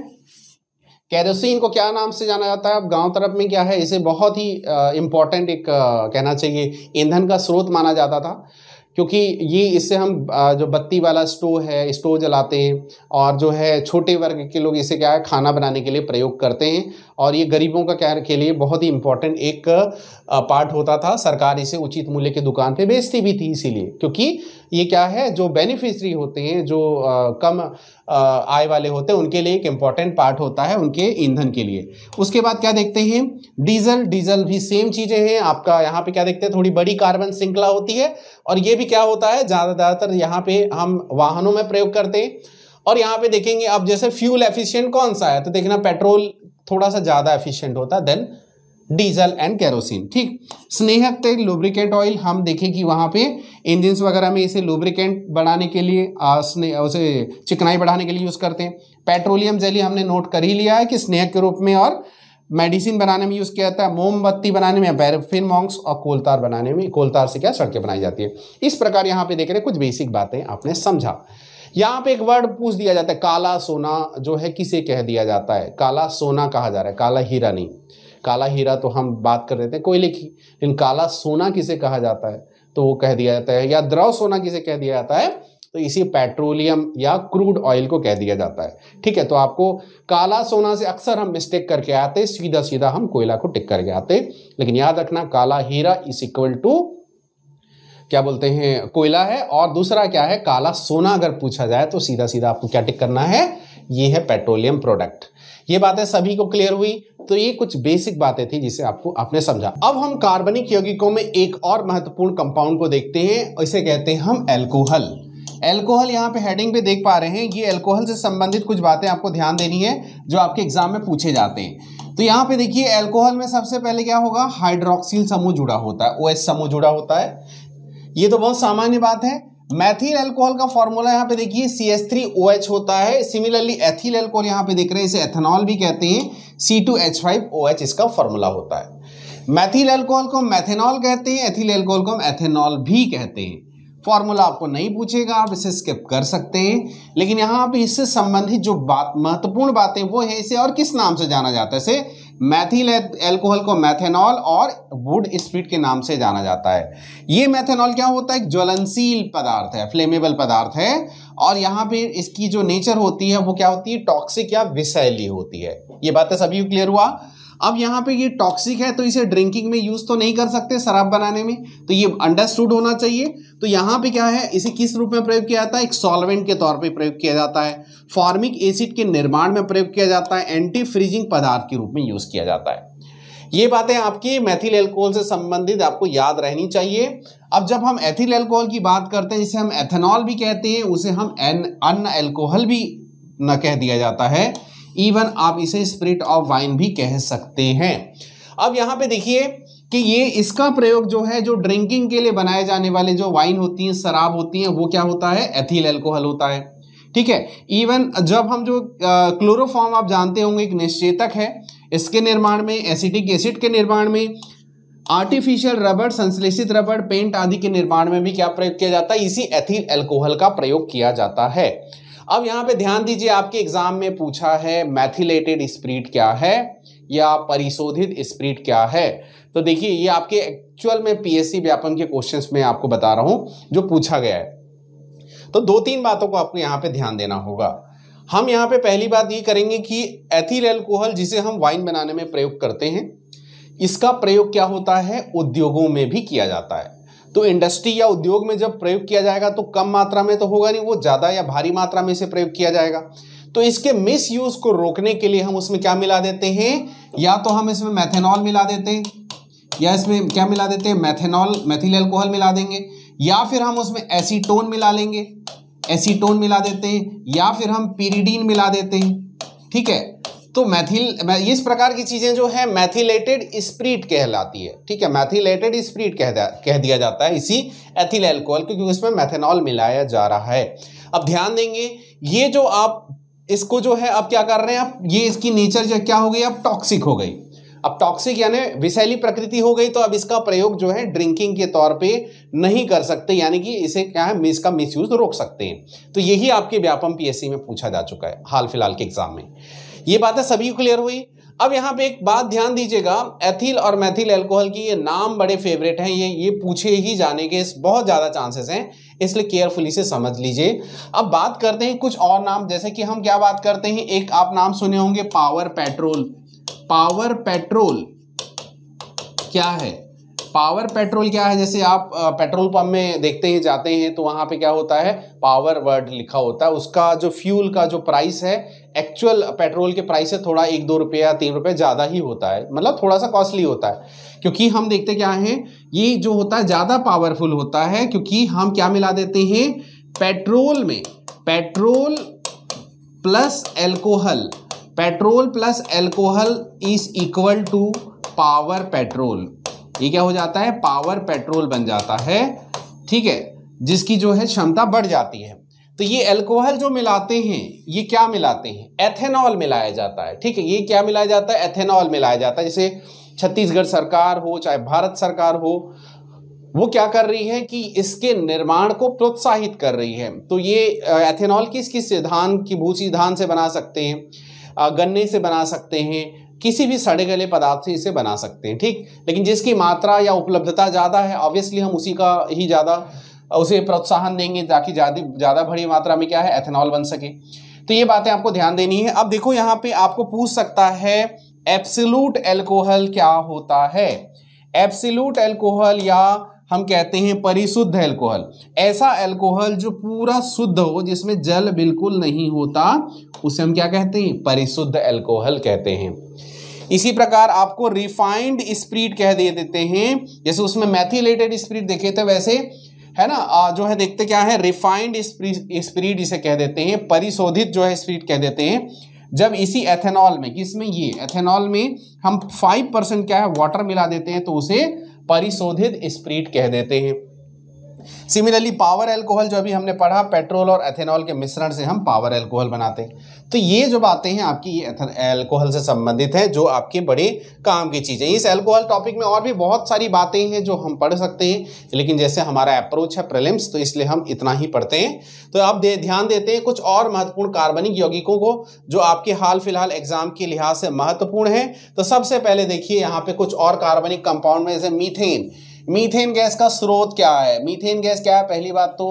कैरोसिन को क्या नाम से जाना जाता है अब गांव तरफ में क्या है इसे बहुत ही इम्पॉर्टेंट एक आ, कहना चाहिए ईंधन का स्रोत माना जाता था क्योंकि ये इससे हम आ, जो बत्ती वाला स्टोव है स्टोव जलाते हैं और जो है छोटे वर्ग के लोग इसे क्या है खाना बनाने के लिए प्रयोग करते हैं और ये गरीबों का कैर के लिए बहुत ही इंपॉर्टेंट एक पार्ट होता था सरकार इसे उचित मूल्य के दुकान पे बेचती भी थी इसीलिए क्योंकि ये क्या है जो बेनिफिशरी होते हैं जो कम आय वाले होते हैं उनके लिए एक इम्पॉर्टेंट पार्ट होता है उनके ईंधन के लिए उसके बाद क्या देखते हैं डीजल डीजल भी सेम चीज़ें हैं आपका यहाँ पे क्या देखते हैं थोड़ी बड़ी कार्बन श्रृंखला होती है और ये भी क्या होता है ज़्यादातर यहाँ पे हम वाहनों में प्रयोग करते हैं और यहाँ पे देखेंगे अब जैसे फ्यूल एफिशिएंट कौन सा है तो देखना पेट्रोल थोड़ा सा ज़्यादा एफिशिएंट होता देन डीजल एंड केरोसिन ठीक स्नेहक तेल लुब्रिकेंट ऑयल हम देखें कि वहाँ पे इंजिन वगैरह में इसे लुब्रिकेंट बढ़ाने के लिए आ, स्ने उसे चिकनाई बढ़ाने के लिए यूज़ करते हैं पेट्रोलियम जेली हमने नोट कर ही लिया है कि स्नेहक के रूप में और मेडिसिन बनाने में यूज़ किया जाता है मोमबत्ती बनाने में पैरफिन मॉन्क्स और कोलतार बनाने में कोलतार से क्या सड़कें बनाई जाती है इस प्रकार यहाँ पर देख रहे कुछ बेसिक बातें आपने समझा यहाँ पे एक वर्ड पूछ दिया जाता है काला सोना जो है किसे कह दिया जाता है काला सोना कहा जा रहा है काला हीरा नहीं काला हीरा तो हम बात कर रहे थे कोयले की लेकिन काला सोना किसे कहा जाता है तो वो कह दिया जाता है या द्रव सोना किसे कह दिया जाता है तो इसी पेट्रोलियम या क्रूड ऑयल को कह दिया जाता है ठीक है तो आपको काला सोना से अक्सर हम मिस्टेक करके आते सीधा सीधा हम कोयला को टिक करके आते लेकिन याद रखना काला हीरा इज इक्वल टू क्या बोलते हैं कोयला है और दूसरा क्या है काला सोना अगर पूछा जाए तो सीधा सीधा आपको क्या टिक करना है ये है पेट्रोलियम प्रोडक्ट ये बातें सभी को क्लियर हुई तो ये कुछ बेसिक बातें थी जिसे आपको आपने समझा अब हम कार्बनिक यौगिकों में एक और महत्वपूर्ण कंपाउंड को देखते हैं इसे कहते हैं हम एल्कोहल एल्कोहल यहाँ पे हेडिंग पे देख पा रहे हैं ये एल्कोहल से संबंधित कुछ बातें आपको ध्यान देनी है जो आपके एग्जाम में पूछे जाते हैं तो यहाँ पे देखिए एल्कोहल में सबसे पहले क्या होगा हाइड्रोक्सिल समूह जुड़ा होता है ओ समूह जुड़ा होता है ये तो बहुत सामान्य बात है मैथिल एल्कोहल का फॉर्मूला यहाँ पे देखिए C S three O H होता है सिमिलरली एथिल एल्कोहल यहाँ पे देख रहे हैं इसे एथेनॉल भी कहते हैं C two H five O H इसका फॉर्मूला होता है मैथिल एल्कोहल को हम मैथेनॉल कहते हैं एथिल एल्कोहल को हम एथेनॉल भी कहते हैं फॉर्मूला आपको नहीं पूछेगा आप इसे स्किप कर सकते हैं लेकिन यहाँ पे इससे संबंधित जो बात महत्वपूर्ण बातें वो है इसे और किस नाम से जाना जाता है इसे मैथिल एल्कोहल को मैथेनॉल और वुड स्पीड के नाम से जाना जाता है ये मैथेनॉल क्या होता है ज्वलनशील पदार्थ है फ्लेमेबल पदार्थ है और यहाँ पे इसकी जो नेचर होती है वो क्या होती है टॉक्सिक या विशैली होती है ये बातें सभी क्लियर हुआ अब यहाँ पे ये टॉक्सिक है तो इसे ड्रिंकिंग में यूज़ तो नहीं कर सकते शराब बनाने में तो ये अंडरस्टूड होना चाहिए तो यहाँ पे क्या है इसे किस रूप में प्रयोग किया जाता है एक सॉल्वेंट के तौर पे प्रयोग किया जाता है फॉर्मिक एसिड के निर्माण में प्रयोग किया जाता है एंटी फ्रीजिंग पदार्थ के रूप में यूज़ किया जाता है ये बातें आपकी मैथिल एल्कोहल से संबंधित आपको याद रहनी चाहिए अब जब हम एथिल एल्कोहल की बात करते हैं जिसे हम एथेनॉल भी कहते हैं उसे हम एन अन एल्कोहल भी न कह दिया जाता है इवन आप इसे स्प्रिट ऑफ वाइन भी कह सकते हैं अब यहाँ पे देखिए कि ये इसका प्रयोग जो है जो ड्रिंकिंग के लिए बनाए जाने वाले जो वाइन होती हैं शराब होती हैं वो क्या होता है एथिल एल्कोहल होता है ठीक है इवन जब हम जो क्लोरोफॉर्म आप जानते होंगे एक निश्चेतक है इसके निर्माण में एसिटिक एसिड के निर्माण में आर्टिफिशियल रबड़ संश्लेषित रबड़ पेंट आदि के निर्माण में भी क्या प्रयोग किया जाता है इसी एथिल एल्कोहल का प्रयोग किया जाता है अब यहां पे ध्यान दीजिए आपके एग्जाम में पूछा है मैथिलेटेड स्प्रीट क्या है या परिशोधित स्प्रीट क्या है तो देखिए ये आपके एक्चुअल में पीएससी व्यापन के क्वेश्चंस में आपको बता रहा हूं जो पूछा गया है तो दो तीन बातों को आपको यहां पे ध्यान देना होगा हम यहाँ पे पहली बात ये करेंगे कि एथिल एल्कोहल जिसे हम वाइन बनाने में प्रयोग करते हैं इसका प्रयोग क्या होता है उद्योगों में भी किया जाता है तो इंडस्ट्री या उद्योग में जब प्रयोग किया जाएगा तो कम मात्रा में तो होगा नहीं वो ज़्यादा या भारी मात्रा में इसे प्रयोग किया जाएगा तो इसके मिस यूज को रोकने के लिए हम उसमें क्या मिला देते हैं या तो हम इसमें मैथेनॉल मिला देते हैं या इसमें क्या मिला देते हैं मैथेनॉल मैथिल एल्कोहल मिला देंगे या फिर हम उसमें एसीटोन मिला लेंगे एसीटोन मिला देते हैं या फिर हम पीरीडीन मिला देते हैं ठीक है तो मैथिल इस प्रकार की चीज़ें जो है मैथिलेटेड स्प्रीट कहलाती है ठीक है मैथिलेटेड स्प्रीट कह कह दिया जाता है इसी एथिल एल्कोहल क्योंकि उसमें मैथेनॉल मिलाया जा रहा है अब ध्यान देंगे ये जो आप इसको जो है अब क्या कर रहे हैं आप ये इसकी नेचर जो क्या हो गई अब टॉक्सिक हो गई अब टॉक्सिक यानी विषैली प्रकृति हो गई तो अब इसका प्रयोग जो है ड्रिंकिंग के तौर पे नहीं कर सकते यानी कि इसे क्या है इसका मिसयूज रोक सकते हैं तो यही आपके व्यापम पीएससी में पूछा जा चुका है हाल फिलहाल के एग्जाम में ये बातें सभी को क्लियर हुई अब यहाँ पे एक बात ध्यान दीजिएगा एथिल और मैथिल एल्कोहल की ये नाम बड़े फेवरेट हैं ये ये पूछे ही जाने के इस बहुत ज़्यादा चांसेस हैं इसलिए केयरफुली से समझ लीजिए अब बात करते हैं कुछ और नाम जैसे कि हम क्या बात करते हैं एक आप नाम सुने होंगे पावर पेट्रोल पावर पेट्रोल क्या है पावर पेट्रोल क्या है जैसे आप पेट्रोल पंप में देखते हैं जाते हैं तो वहाँ पे क्या होता है पावर वर्ड लिखा होता है उसका जो फ्यूल का जो प्राइस है एक्चुअल पेट्रोल के प्राइस से थोड़ा एक दो रुपये या तीन रुपये ज़्यादा ही होता है मतलब थोड़ा सा कॉस्टली होता है क्योंकि हम देखते क्या है ये जो होता है ज़्यादा पावरफुल होता है क्योंकि हम क्या मिला देते हैं पेट्रोल में petrol plus alcohol petrol plus alcohol is equal to power petrol ये क्या हो जाता है पावर पेट्रोल बन जाता है ठीक है जिसकी जो है क्षमता बढ़ जाती है तो ये अल्कोहल जो मिलाते हैं ये क्या मिलाते हैं एथेनॉल मिलाया जाता है ठीक है ये क्या मिलाया जाता है एथेनॉल मिलाया जाता है जैसे छत्तीसगढ़ सरकार हो चाहे भारत सरकार हो वो क्या कर रही है कि इसके निर्माण को प्रोत्साहित कर रही है तो ये एथेनॉल किस किस धान की भूसी धान से बना सकते हैं गन्ने से बना सकते हैं किसी भी सड़े गले पदार्थ से इसे बना सकते हैं ठीक लेकिन जिसकी मात्रा या उपलब्धता ज़्यादा है ऑब्वियसली हम उसी का ही ज़्यादा उसे प्रोत्साहन देंगे ताकि ज़्यादा ज़्यादा बड़ी मात्रा में क्या है एथेनॉल बन सके तो ये बातें आपको ध्यान देनी है अब देखो यहाँ पे आपको पूछ सकता है एप्सिलूट एल्कोहल क्या होता है एप्सिलूट एल्कोहल या हम कहते हैं परिशुद्ध एल्कोहल ऐसा एल्कोहल जो पूरा शुद्ध हो जिसमें जल बिल्कुल नहीं होता उसे हम क्या कहते हैं परिशुद्ध एल्कोहल कहते हैं इसी प्रकार आपको रिफाइंड स्प्रीट कह दे देते हैं जैसे उसमें मैथिलेटेड स्प्रीट देखे थे वैसे है ना जो है देखते क्या है रिफाइंड स्प्रीट इसे कह देते हैं परिशोधित जो है स्प्रीट कह देते हैं जब इसी एथेनॉल में किसमें ये एथेनॉल में हम फाइव परसेंट क्या है वाटर मिला देते हैं तो उसे परिशोधित स्प्रीट कह देते हैं सिमिलरली पावर एल्कोहल जो अभी हमने पढ़ा पेट्रोल और एथेनॉल के मिश्रण से हम पावर एल्कोहल बनाते हैं तो ये जो बातें हैं आपकी ये एल्कोहल से संबंधित हैं जो आपके बड़े काम की चीज़ें इस एल्कोहल टॉपिक में और भी बहुत सारी बातें हैं जो हम पढ़ सकते हैं लेकिन जैसे हमारा अप्रोच है प्रलिम्स तो इसलिए हम इतना ही पढ़ते हैं तो आप दे, ध्यान देते हैं कुछ और महत्वपूर्ण कार्बनिक यौगिकों को जो आपके हाल फिलहाल एग्जाम के लिहाज से महत्वपूर्ण है तो सबसे पहले देखिए यहाँ पर कुछ और कार्बनिक कंपाउंड में जैसे मीथेन मीथेन गैस का स्रोत क्या है मीथेन गैस क्या है पहली बात तो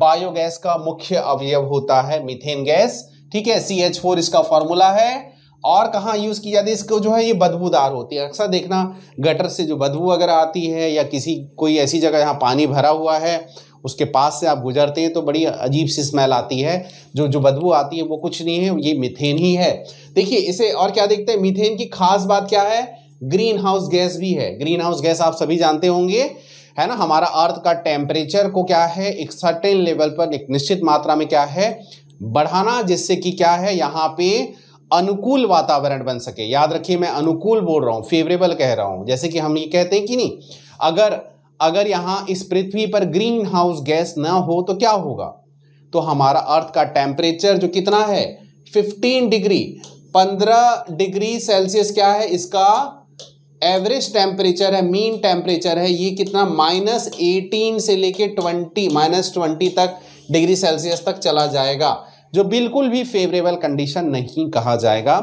बायोगैस का मुख्य अवयव होता है मीथेन गैस ठीक है सी एच फोर इसका फॉर्मूला है और कहाँ यूज की जाती है इसको जो है ये बदबूदार होती है अक्सर देखना गटर से जो बदबू अगर आती है या किसी कोई ऐसी जगह जहाँ पानी भरा हुआ है उसके पास से आप गुजरते हैं तो बड़ी अजीब सी स्मेल आती है जो जो बदबू आती है वो कुछ नहीं है ये मिथेन ही है देखिए इसे और क्या देखते हैं मिथेन की खास बात क्या है ग्रीन हाउस गैस भी है ग्रीन हाउस गैस आप सभी जानते होंगे है ना हमारा अर्थ का टेम्परेचर को क्या है एक सर्टेन लेवल पर एक निश्चित मात्रा में क्या है बढ़ाना जिससे कि क्या है यहाँ पे अनुकूल वातावरण बन सके याद रखिए मैं अनुकूल बोल रहा हूँ फेवरेबल कह रहा हूँ जैसे कि हम ये कहते हैं कि नहीं अगर अगर यहाँ इस पृथ्वी पर ग्रीन हाउस गैस ना हो तो क्या होगा तो हमारा अर्थ का टेम्परेचर जो कितना है 15 डिग्री 15 डिग्री सेल्सियस क्या है इसका एवरेज टेम्परेचर है मीन टेम्परेचर है ये कितना माइनस एटीन से लेके ट्वेंटी माइनस ट्वेंटी तक डिग्री सेल्सियस तक चला जाएगा जो बिल्कुल भी फेवरेबल कंडीशन नहीं कहा जाएगा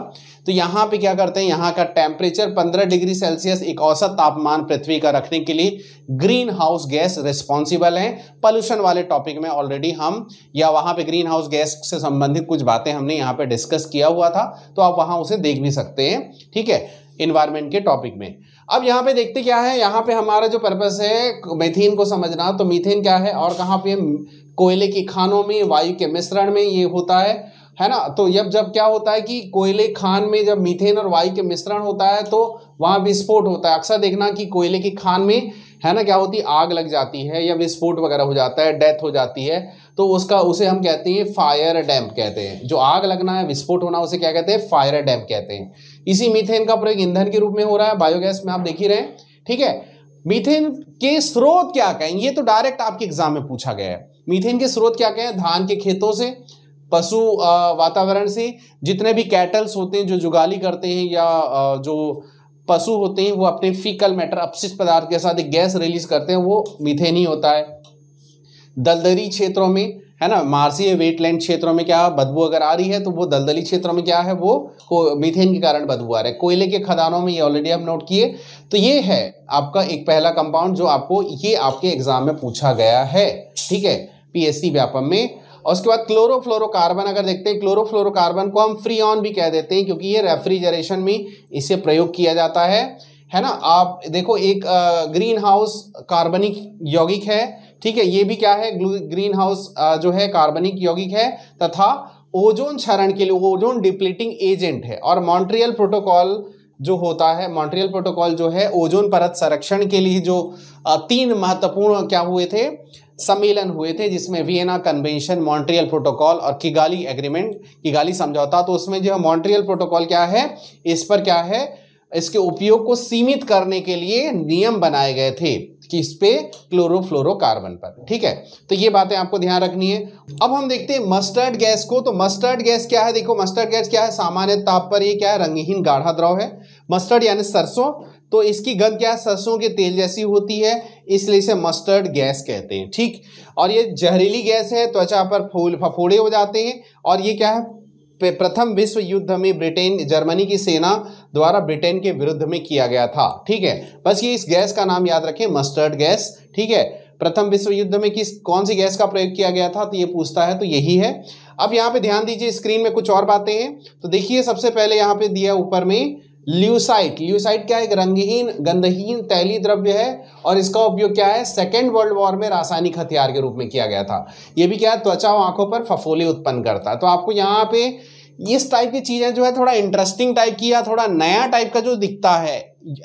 तो यहाँ पे क्या करते हैं यहाँ का टेम्परेचर 15 डिग्री सेल्सियस एक औसत तापमान पृथ्वी का रखने के लिए ग्रीन हाउस गैस रिस्पॉन्सिबल है पॉल्यूशन वाले टॉपिक में ऑलरेडी हम या वहाँ पे ग्रीन हाउस गैस से संबंधित कुछ बातें हमने यहाँ पे डिस्कस किया हुआ था तो आप वहाँ उसे देख भी सकते हैं ठीक है इन्वायरमेंट के टॉपिक में अब यहाँ पे देखते क्या है यहाँ पे हमारा जो पर्पस है मेथीन को समझना तो मीथेन क्या है और कहाँ पे कोयले की खानों में वायु के मिश्रण में ये होता है है ना तो जब जब क्या होता है कि कोयले खान में जब मीथेन और वायु के मिश्रण होता है तो वहाँ विस्फोट होता है अक्सर देखना कि कोयले की खान में है ना क्या होती है आग लग जाती है या विस्फोट वगैरह हो जाता है डेथ हो जाती है तो उसका उसे हम कहते हैं फायर डैम्प कहते हैं जो आग लगना है विस्फोट होना उसे क्या कहते हैं फायर डैम्प कहते हैं इसी मीथेन का प्रयोग ईंधन के रूप में हो रहा है बायोगैस में आप देख ही रहे हैं ठीक है मीथेन के स्रोत क्या कहें ये तो डायरेक्ट आपके एग्जाम में पूछा गया है मीथेन के स्रोत क्या कहें धान के खेतों से पशु वातावरण से जितने भी कैटल्स होते हैं जो जुगाली करते हैं या जो पशु होते हैं वो अपने फीकल मैटर अपशिष्ट पदार्थ के साथ एक गैस रिलीज करते हैं वो मीथेन ही होता है दलदरी क्षेत्रों में है ना मार्सीय वेटलैंड क्षेत्रों में क्या बदबू अगर आ रही है तो वो दलदली क्षेत्रों में क्या है वो को मीथेन के कारण बदबू आ रहा है कोयले के खदानों में ये ऑलरेडी हम नोट किए तो ये है आपका एक पहला कंपाउंड जो आपको ये आपके एग्जाम में पूछा गया है ठीक है पीएससी व्यापम में और उसके बाद क्लोरोफ्लोरोकार्बन अगर देखते हैं क्लोरोफ्लोरोकार्बन को हम फ्री ऑन भी कह देते हैं क्योंकि ये रेफ्रिजरेशन में इसे प्रयोग किया जाता है है ना आप देखो एक ग्रीन हाउस कार्बनिक यौगिक है ठीक है ये भी क्या है ग्रीन हाउस जो है कार्बनिक यौगिक है तथा ओजोन क्षरण के लिए ओजोन डिप्लीटिंग एजेंट है और मॉन्ट्रियल प्रोटोकॉल जो होता है मॉन्ट्रियल प्रोटोकॉल जो है ओजोन परत संरक्षण के लिए जो तीन महत्वपूर्ण क्या हुए थे सम्मेलन हुए थे जिसमें वियना कन्वेंशन मॉन्ट्रियल प्रोटोकॉल और किगाली एग्रीमेंट किगाली समझौता तो उसमें जो है मॉन्ट्रियल प्रोटोकॉल क्या है इस पर क्या है इसके उपयोग को सीमित करने के लिए नियम बनाए गए थे किस पे क्लोरोफ्लोरोकार्बन पर ठीक है तो ये बातें आपको ध्यान रखनी है अब हम देखते हैं मस्टर्ड गैस को तो मस्टर्ड गैस क्या है देखो मस्टर्ड गैस क्या है सामान्य ताप पर ये क्या है रंगहीन गाढ़ा द्रव है मस्टर्ड यानी सरसों तो इसकी गंध क्या है सरसों के तेल जैसी होती है इसलिए इसे मस्टर्ड गैस कहते हैं ठीक और ये जहरीली गैस है त्वचा पर फूल फफोड़े हो जाते हैं और ये क्या है प्रथम विश्व युद्ध में ब्रिटेन जर्मनी की सेना द्वारा ब्रिटेन के विरुद्ध में किया गया था ठीक है बस ये इस गैस का नाम याद रखें मस्टर्ड गैस ठीक है प्रथम विश्व युद्ध में किस कौन सी गैस का प्रयोग किया गया था तो ये पूछता है तो यही है अब यहाँ पे ध्यान दीजिए स्क्रीन में कुछ और बातें हैं तो देखिए सबसे पहले यहाँ पे दिया ऊपर में ल्यूसाइट ल्यूसाइट क्या एक रंगहीन गंधहीन तैली द्रव्य है और इसका उपयोग क्या है सेकेंड वर्ल्ड वॉर में रासायनिक हथियार के रूप में किया गया था ये भी क्या है त्वचा और आंखों पर फफोले उत्पन्न करता है तो आपको यहाँ पे इस टाइप की चीज़ें जो है थोड़ा इंटरेस्टिंग टाइप की या थोड़ा नया टाइप का जो दिखता है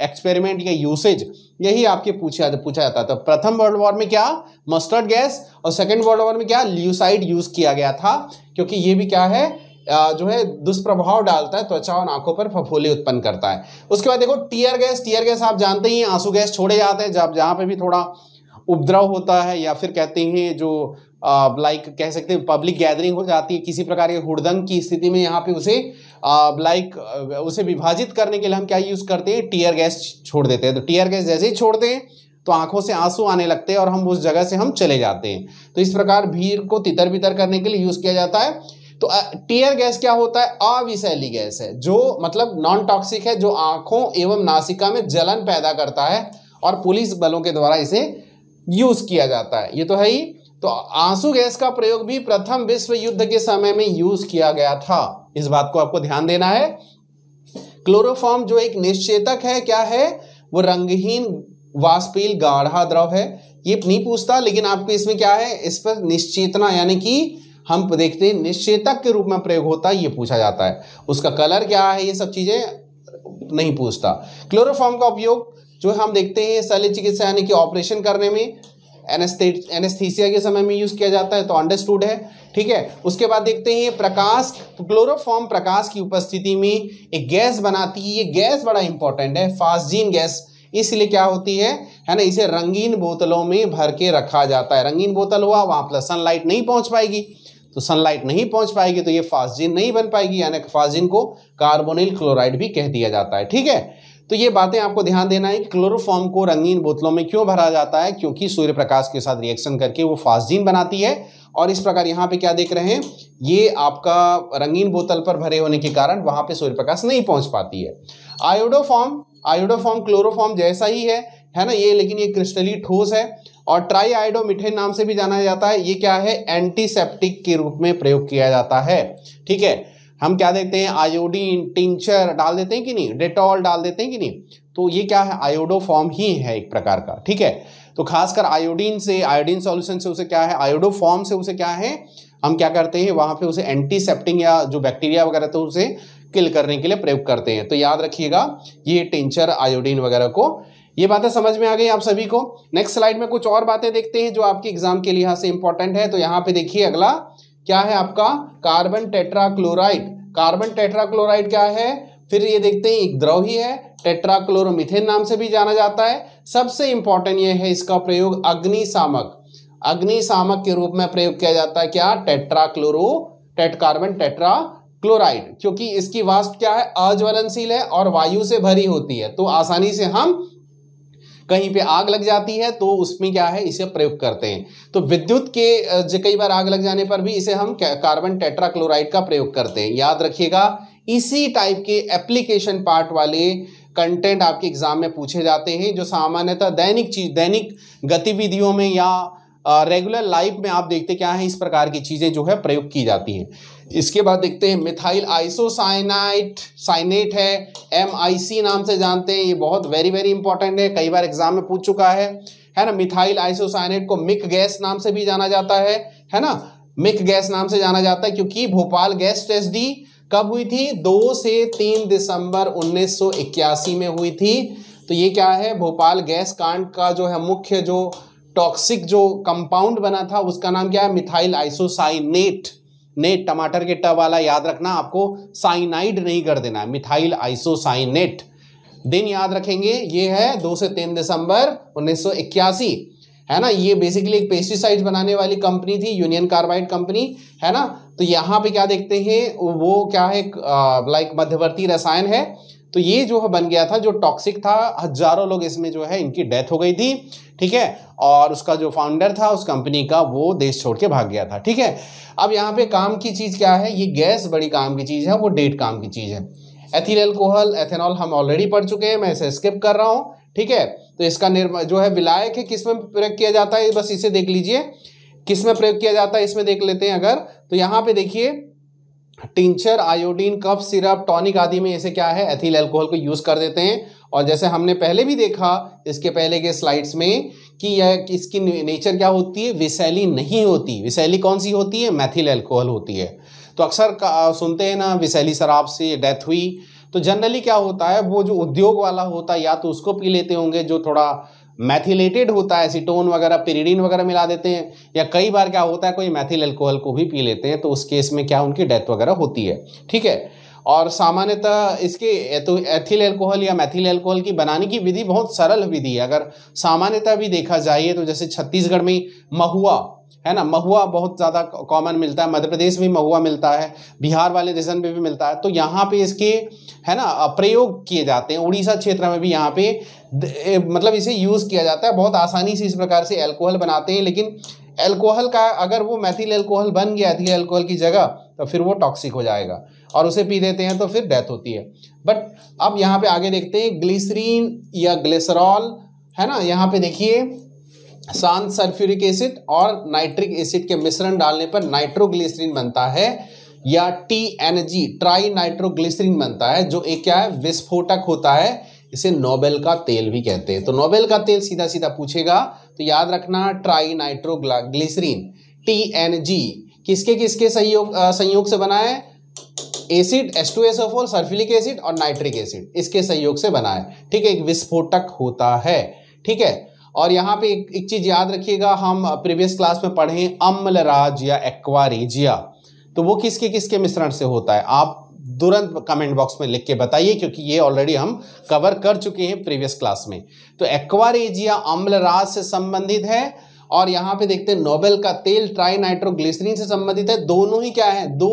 एक्सपेरिमेंट या यूसेज यही आपके पूछा पूछा जाता था तो प्रथम वर्ल्ड वॉर में क्या मस्टर्ड गैस और सेकेंड वर्ल्ड वॉर में क्या ल्यूसाइड यूज किया गया था क्योंकि ये भी क्या है जो है दुष्प्रभाव डालता है त्वचा और आंखों पर फफोली उत्पन्न करता है उसके बाद देखो टीयर गैस टीयर गैस आप जानते ही आंसू गैस छोड़े जाते हैं जब जहाँ पे भी थोड़ा उपद्रव होता है या फिर कहते हैं जो लाइक कह सकते हैं पब्लिक गैदरिंग हो जाती है किसी प्रकार के हुड़दंग की स्थिति में यहाँ पे उसे लाइक उसे विभाजित करने के लिए हम क्या यूज़ करते हैं टीयर गैस छोड़ देते हैं तो टीयर गैस जैसे ही छोड़ते हैं तो आंखों से आंसू आने लगते हैं और हम उस जगह से हम चले जाते हैं तो इस प्रकार भीड़ को तितर बितर करने के लिए यूज़ किया जाता है तो टीयर गैस क्या होता है अविशैली गैस है जो मतलब नॉन टॉक्सिक है जो आंखों एवं नासिका में जलन पैदा करता है और पुलिस बलों के द्वारा इसे यूज किया जाता है ये तो है ही तो आंसू गैस का प्रयोग भी प्रथम विश्व युद्ध के समय में यूज किया गया था इस बात को आपको ध्यान देना है क्लोरोफॉर्म जो एक निश्चेतक है क्या है वो रंगहीन वाष्पील गाढ़ा द्रव है ये नहीं पूछता लेकिन आपको इसमें क्या है इस पर निश्चेतना यानी कि हम देखते हैं निश्चेतक के रूप में प्रयोग होता है ये पूछा जाता है उसका कलर क्या है ये सब चीज़ें नहीं पूछता क्लोरोफॉर्म का उपयोग जो हम देखते हैं शल्य चिकित्सा यानी कि ऑपरेशन करने में एनेस्थीसिया के समय में यूज़ किया जाता है तो अंडरस्टूड है ठीक है उसके बाद देखते हैं प्रकाश क्लोरोफॉर्म तो प्रकाश की उपस्थिति में एक गैस बनाती है ये गैस बड़ा इंपॉर्टेंट है फास्जीन गैस इसलिए क्या होती है है ना इसे रंगीन बोतलों में भर के रखा जाता है रंगीन बोतल हुआ वहाँ पर सनलाइट नहीं पहुँच पाएगी तो सनलाइट नहीं पहुंच पाएगी तो ये फास्जिन नहीं बन पाएगी यानी फास्जिन को कार्बोनिल क्लोराइड भी कह दिया जाता है ठीक है तो ये बातें आपको ध्यान देना है कि क्लोरोफॉर्म को रंगीन बोतलों में क्यों भरा जाता है क्योंकि सूर्य प्रकाश के साथ रिएक्शन करके वो फास्जिन बनाती है और इस प्रकार यहाँ पे क्या देख रहे हैं ये आपका रंगीन बोतल पर भरे होने के कारण वहां पे सूर्य प्रकाश नहीं पहुंच पाती है आयोडोफॉर्म आयोडोफॉर्म क्लोरोफॉर्म जैसा ही है है ना ये लेकिन ये क्रिस्टली ठोस है और ट्राई आयोडोमिथेन नाम से भी जाना जाता है ये क्या है एंटीसेप्टिक के रूप में प्रयोग किया जाता है ठीक है हम क्या देते हैं आयोडीन टिंचर डाल देते हैं कि नहीं डेटॉल डाल देते हैं कि नहीं तो ये क्या है आयोडो फॉर्म ही है एक प्रकार का ठीक है तो खासकर आयोडीन से आयोडीन सॉल्यूशन से उसे क्या है आयोडो फॉर्म से उसे क्या है हम क्या करते हैं वहां पे उसे एंटीसेप्टिंग या जो बैक्टीरिया वगैरह तो उसे किल करने के लिए प्रयोग करते हैं तो याद रखिएगा ये टिंचर आयोडीन वगैरह को ये बातें समझ में आ गई आप सभी को नेक्स्ट स्लाइड में कुछ और बातें देखते हैं जो आपके एग्जाम के लिहाज से इंपॉर्टेंट है तो यहाँ पे देखिए अगला क्या है आपका कार्बन टेट्राक्लोराइड कार्बन टेट्राक्लोराइड क्या है फिर ये देखते हैं एक द्रव ही है टेट्राक्लोरोमिथेन नाम से भी जाना जाता है सबसे इंपॉर्टेंट ये है इसका प्रयोग अग्निशामक अग्निशामक के रूप में प्रयोग किया जाता है क्या tetrachloro tet carbon tetrachloride क्योंकि इसकी वाष्प क्या है अज्वलनशील है और वायु से भरी होती है तो आसानी से हम कहीं पे आग लग जाती है तो उसमें क्या है इसे प्रयोग करते हैं तो विद्युत के कई बार आग लग जाने पर भी इसे हम कार्बन टेट्राक्लोराइड का प्रयोग करते हैं याद रखिएगा इसी टाइप के एप्लीकेशन पार्ट वाले कंटेंट आपके एग्जाम में पूछे जाते हैं जो सामान्यतः दैनिक चीज दैनिक गतिविधियों में या रेगुलर लाइफ में आप देखते क्या है इस प्रकार की चीज़ें जो है प्रयोग की जाती हैं इसके बाद देखते हैं मिथाइल आइसोसाइनाइट साइनेट है एम आई सी नाम से जानते हैं ये बहुत वेरी वेरी इंपॉर्टेंट है कई बार एग्जाम में पूछ चुका है है ना मिथाइल आइसोसाइनेट को मिक गैस नाम से भी जाना जाता है है ना मिक गैस नाम से जाना जाता है क्योंकि भोपाल गैस ट्रेसडी कब हुई थी दो से तीन दिसंबर उन्नीस में हुई थी तो ये क्या है भोपाल गैस कांड का जो है मुख्य जो टॉक्सिक जो कंपाउंड बना था उसका नाम क्या है मिथाइल आइसोसाइनेट नेट टमाटर के टब वाला याद रखना आपको साइनाइड नहीं कर देना है मिथाइल आइसोसाइनेट दिन याद रखेंगे ये है दो से तीन दिसंबर उन्नीस है ना ये बेसिकली एक पेस्टिसाइड बनाने वाली कंपनी थी यूनियन कार्बाइड कंपनी है ना तो यहाँ पे क्या देखते हैं वो क्या है लाइक मध्यवर्ती रसायन है तो ये जो है बन गया था जो टॉक्सिक था हजारों लोग इसमें जो है इनकी डेथ हो गई थी ठीक है और उसका जो फाउंडर था उस कंपनी का वो देश छोड़ के भाग गया था ठीक है अब यहाँ पे काम की चीज़ क्या है ये गैस बड़ी काम की चीज़ है वो डेट काम की चीज़ है एथिल एल्कोहल एथेनॉल हम ऑलरेडी पढ़ चुके हैं मैं इसे स्किप कर रहा हूँ ठीक है तो इसका निर्माण जो है विलायक है किस में प्रयोग किया जाता है बस इसे देख लीजिए किस में प्रयोग किया जाता है इसमें देख लेते हैं अगर तो यहाँ पे देखिए tincture iodine cough syrup tonic आदि में ऐसे क्या है एथिल एल्कोहल को यूज़ कर देते हैं और जैसे हमने पहले भी देखा इसके पहले के स्लाइड्स में कि यह इसकी नेचर क्या होती है विसैली नहीं होती विसैली कौन सी होती है मैथिल एल्कोहल होती है तो अक्सर सुनते हैं ना विसैली शराब से डेथ हुई तो जनरली क्या होता है वो जो उद्योग वाला होता है या तो उसको पी लेते होंगे जो थोड़ा मैथिलेटेड होता है एसीटोन वगैरह पेरिडिन वगैरह मिला देते हैं या कई बार क्या होता है कोई मैथिल एल्कोहल को भी पी लेते हैं तो उस केस में क्या उनकी डेथ वगैरह होती है ठीक है और सामान्यतः इसके एथो एथिल एल्कोहल या मैथिल एल्कोहल की बनाने की विधि बहुत सरल विधि है अगर सामान्यतः भी देखा जाए तो जैसे छत्तीसगढ़ में महुआ है ना महुआ बहुत ज़्यादा कॉमन मिलता है मध्य प्रदेश में महुआ मिलता है बिहार वाले रीजन में भी मिलता है तो यहाँ पे इसके है ना प्रयोग किए जाते हैं उड़ीसा क्षेत्र में भी यहाँ पे मतलब इसे यूज़ किया जाता है बहुत आसानी से इस प्रकार से एल्कोहल बनाते हैं लेकिन एल्कोहल का अगर वो मैथिल एल्कोहल बन गया एथिल एल्कोहल की जगह तो फिर वो टॉक्सिक हो जाएगा और उसे पी देते हैं तो फिर डेथ होती है बट अब यहाँ पे आगे देखते हैं ग्लिसरीन या ग्लिसरॉल है ना यहाँ पे देखिए सान सल्फ्यूरिक एसिड और नाइट्रिक एसिड के मिश्रण डालने पर नाइट्रोग्लिसरीन बनता है या T N G trinitroglycerine बनता है जो एक क्या है विस्फोटक होता है इसे नोबेल का तेल भी कहते हैं तो नोबेल का तेल सीधा सीधा पूछेगा तो याद रखना trinitroglycerine T N G किसके किसके संयोग संयोग से बना है acid S to S of all sulphuric acid और नाइट्रिक एसिड इसके सहयोग से बना है ठीक है एक विस्फोटक होता है ठीक है और यहाँ पे एक, एक चीज याद रखिएगा हम प्रीवियस क्लास में पढ़े अम्ल राज या एक्वारेजिया तो वो किसके किसके मिश्रण से होता है आप तुरंत कमेंट बॉक्स में लिख के बताइए क्योंकि ये ऑलरेडी हम कवर कर चुके हैं प्रीवियस क्लास में तो एक्वारेजिया अम्ल राज से संबंधित है और यहाँ पे देखते हैं नोबेल का तेल ट्राई से संबंधित है दोनों ही क्या है दो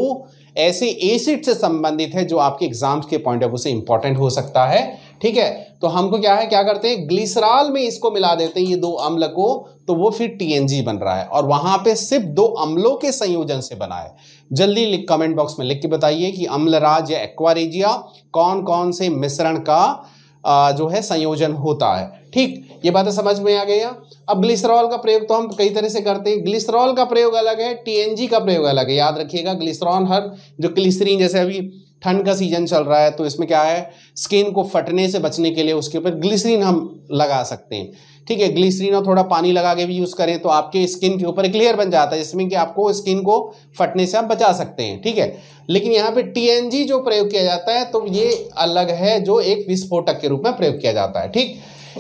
ऐसे एसिड से संबंधित है जो आपके एग्जाम्स के पॉइंट ऑफ व्यू से इंपॉर्टेंट हो सकता है ठीक है तो हमको क्या है क्या करते हैं ग्लिसराल में इसको मिला देते हैं ये दो अम्ल को तो वो फिर टीएनजी बन रहा है और वहां पे सिर्फ दो अम्लों के संयोजन से बना है जल्दी कमेंट बॉक्स में लिख के बताइए कि अम्लराज या एक्वारेजिया कौन कौन से मिश्रण का जो है संयोजन होता है ठीक ये बातें समझ में आ गया अब ग्लिसरॉल का प्रयोग तो हम कई तरह से करते हैं ग्लिसरॉल का प्रयोग अलग है टीएनजी का प्रयोग अलग है याद रखिएगा ग्लिसरॉन हर जो ग्लिसरीन जैसे अभी ठंड का सीजन चल रहा है तो इसमें क्या है स्किन को फटने से बचने के लिए उसके ऊपर ग्लिसरीन हम लगा सकते हैं ठीक है ग्लिसरीन और थोड़ा पानी लगा के भी यूज़ करें तो आपके स्किन के ऊपर एक लेयर बन जाता है जिसमें कि आपको स्किन को फटने से आप बचा सकते हैं ठीक है लेकिन यहाँ पे टी जो प्रयोग किया जाता है तो ये अलग है जो एक विस्फोटक के रूप में प्रयोग किया जाता है ठीक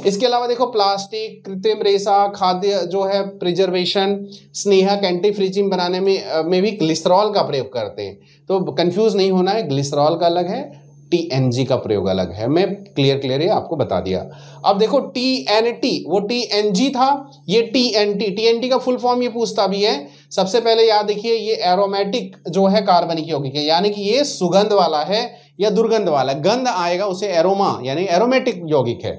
इसके अलावा देखो प्लास्टिक कृत्रिम रेसा खाद्य जो है प्रिजर्वेशन स्नेहक एंटी फ्रिजिंग बनाने में में भी ग्लिसरॉल का प्रयोग करते हैं तो कंफ्यूज नहीं होना है ग्लिसरॉल का अलग है टी का प्रयोग अलग है मैं क्लियर क्लियर है आपको बता दिया अब देखो टी वो टी था ये टी एन का फुल फॉर्म ये पूछता भी है सबसे पहले याद देखिए ये एरोमेटिक जो है कार्बनिक यौगिक है यानी कि ये सुगंध वाला है या दुर्गंध वाला गंध आएगा उसे एरोमा यानी एरोमेटिक यौगिक है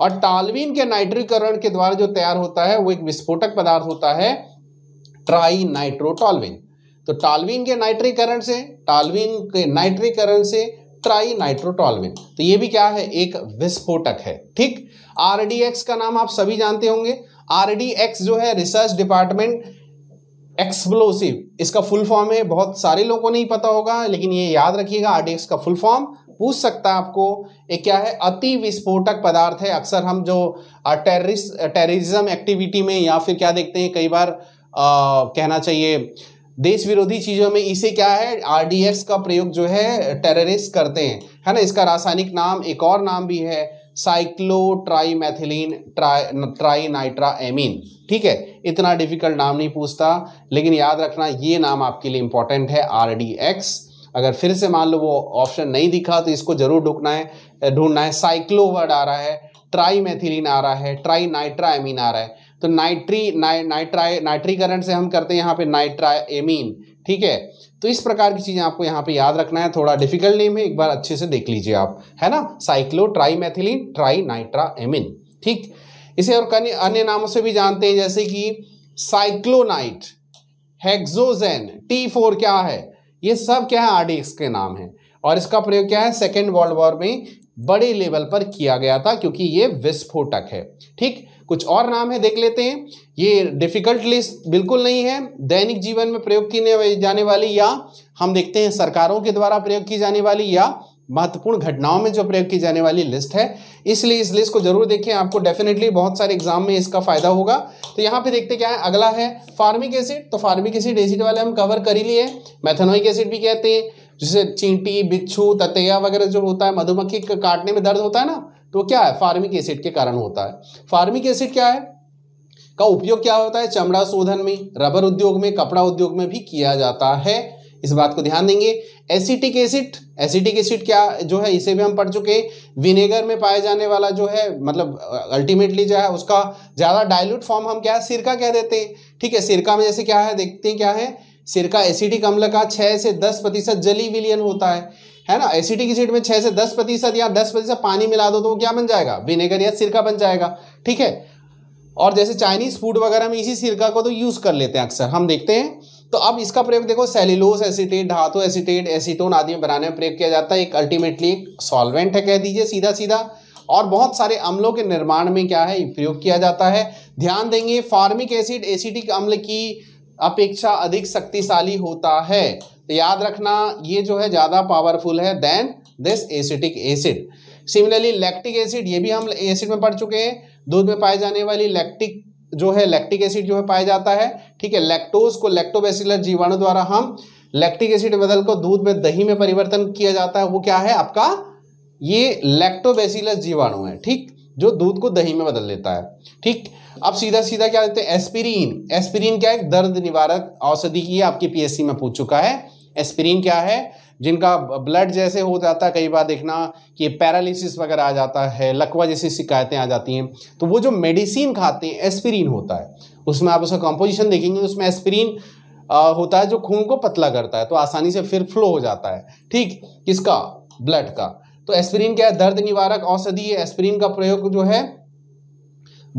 और टालवीन के नाइट्रीकरण के द्वारा जो तैयार होता है वो एक विस्फोटक पदार्थ होता है ट्राई नाइट्रोटॉलविन तो टालवीन के नाइट्रीकरण से टालवीन के नाइट्रीकरण से ट्राई नाइट्रोटॉलविन तो ये भी क्या है एक विस्फोटक है ठीक आरडीएक्स का नाम आप सभी जानते होंगे आरडीएक्स जो है रिसर्च डिपार्टमेंट एक्सप्लोसिव इसका फुल फॉर्म है बहुत सारे लोगों को नहीं पता होगा लेकिन ये याद रखिएगा आरडीएक्स का फुल फॉर्म पूछ सकता है आपको एक क्या है अति विस्फोटक पदार्थ है अक्सर हम जो टेररिस्ट टेररिज्म एक्टिविटी में या फिर क्या देखते हैं कई बार आ, कहना चाहिए देश विरोधी चीज़ों में इसे क्या है आरडीएस का प्रयोग जो है टेररिस्ट करते हैं है ना इसका रासायनिक नाम एक और नाम भी है cyclo tri methylene tri nitramine ठीक है इतना डिफिकल्ट नाम नहीं पूछता लेकिन याद रखना ये नाम आपके लिए इंपॉर्टेंट है आर डी एक्स अगर फिर से मान लो वो ऑप्शन नहीं दिखा तो इसको जरूर ढूंढना है ढूंढना है साइक्लो वर्ड आ रहा है ट्राई मैथिलीन आ रहा है ट्राई नाइट्रा एमीन आ रहा है तो नाइट्री नाइ नाइट्राई नाइट्रीकरण से हम करते हैं यहाँ पे नाइट्राएमीन ठीक है तो इस प्रकार की चीज़ें आपको यहाँ पे याद रखना है थोड़ा डिफिकल्ट नेम है एक बार अच्छे से देख लीजिए आप है ना cyclo tri methylene tri nitramine ठीक इसे और अन्य नामों से भी जानते हैं जैसे कि साइक्लोनाइट हेक्सोजेन टी फोर क्या है ये सब क्या है आर के नाम है और इसका प्रयोग क्या है सेकेंड वर्ल्ड वॉर में बड़े लेवल पर किया गया था क्योंकि ये विस्फोटक है ठीक कुछ और नाम है देख लेते हैं ये डिफिकल्ट लिस्ट बिल्कुल नहीं है दैनिक जीवन में प्रयोग की जाने वाली या हम देखते हैं सरकारों के द्वारा प्रयोग की जाने वाली या महत्वपूर्ण घटनाओं में जो प्रयोग की जाने वाली लिस्ट है इसलिए इस लिस्ट को जरूर देखें आपको डेफिनेटली बहुत सारे एग्जाम में इसका फायदा होगा तो यहाँ पे देखते क्या है अगला है फार्मिक एसिड तो फार्मिक एसिड एसिड वाले हम कवर कर ही लिए मैथनोइक एसिड भी कहते हैं जैसे चींटी बिच्छू ततया वगैरह जो होता है मधुमक्खी काटने में दर्द होता है ना तो क्या है फार्मिक एसिड के कारण होता है फार्मिक एसिड क्या है का उपयोग क्या होता है चमड़ा शोधन में रबर उद्योग में कपड़ा उद्योग में भी किया जाता है इस बात को ध्यान देंगे एसिटिक एसिड एसिटिक एसिड क्या जो है इसे भी हम पढ़ चुके हैं विनेगर में पाए जाने वाला जो है मतलब अल्टीमेटली जो है उसका ज़्यादा डाइल्यूट फॉर्म हम क्या है सिरका कह देते हैं ठीक है सिरका में जैसे क्या है देखते हैं क्या है सिरका एसिडिक अम्ल का छः से दस प्रतिशत जली विलियन होता है है ना एसिडिक एसिड में छः से दस प्रतिशत या दस प्रतिशत पानी मिला दो तो क्या बन जाएगा विनेगर या सिरका बन जाएगा ठीक है और जैसे चाइनीज़ फूड वगैरह में इसी सिरका को तो यूज़ कर लेते हैं अक्सर हम देखते हैं तो अब इसका प्रयोग देखो सेलिलोस एसिटेट धातु एसिटेट एसीटोन आदि में बनाने में प्रयोग किया जाता है एक अल्टीमेटली एक सॉल्वेंट है कह दीजिए सीधा सीधा और बहुत सारे अम्लों के निर्माण में क्या है प्रयोग किया जाता है ध्यान देंगे फार्मिक एसिड एसिटिक अम्ल की अपेक्षा अधिक शक्तिशाली होता है तो याद रखना ये जो है ज़्यादा पावरफुल है than this acetic acid similarly lactic acid ये भी हम एसिड में पढ़ चुके हैं दूध में पाए जाने वाली लैक्टिक जो है लैक्टिक एसिड जो है पाया जाता है ठीक है लैक्टोज को लैक्टोबेसिलर जीवाणु द्वारा हम लैक्टिक एसिड बदल को दूध में दही में परिवर्तन किया जाता है वो क्या है आपका ये लैक्टोबेसिलस जीवाणु है ठीक जो दूध को दही में बदल देता है ठीक अब सीधा सीधा क्या देते हैं एस्पिरिन एस्पिरिन क्या है दर्द निवारक औषधि की आपके पीएससी में पूछ चुका है एस्पिरिन क्या है जिनका ब्लड जैसे हो जाता है कई बार देखना कि पैरालिसिस वगैरह आ जाता है लकवा जैसी शिकायतें आ जाती हैं तो वो जो मेडिसिन खाते हैं एस्पिरिन होता है उसमें आप उसका कॉम्पोजिशन देखेंगे उसमें एस्पिरिन होता है जो खून को पतला करता है तो आसानी से फिर फ्लो हो जाता है ठीक किसका ब्लड का तो एस्प्रीन क्या है दर्द निवारक औषधि है एस्प्रीन का प्रयोग जो है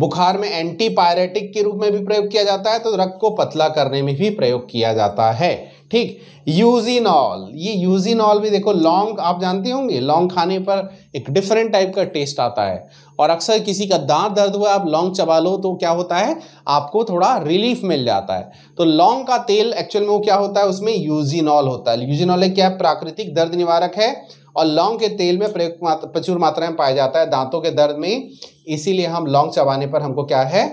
बुखार में एंटीपायरेटिक के रूप में भी प्रयोग किया जाता है तो रक्त को पतला करने में भी प्रयोग किया जाता है ठीक यूजिनॉल ये यूजिनॉल भी देखो लौंग आप जानते होंगे लौंग खाने पर एक डिफरेंट टाइप का टेस्ट आता है और अक्सर किसी का दांत दर्द हुआ आप लौंग चबा लो तो क्या होता है आपको थोड़ा रिलीफ मिल जाता है तो लौंग का तेल एक्चुअल में वो क्या होता है उसमें यूजिनॉल होता है यूजिनॉल क्या प्राकृतिक दर्द निवारक है और लौंग के तेल में प्रयुक्त प्रचुर मात्रा में पाया जाता है दांतों के दर्द में इसीलिए हम लौंग चबाने पर हमको क्या है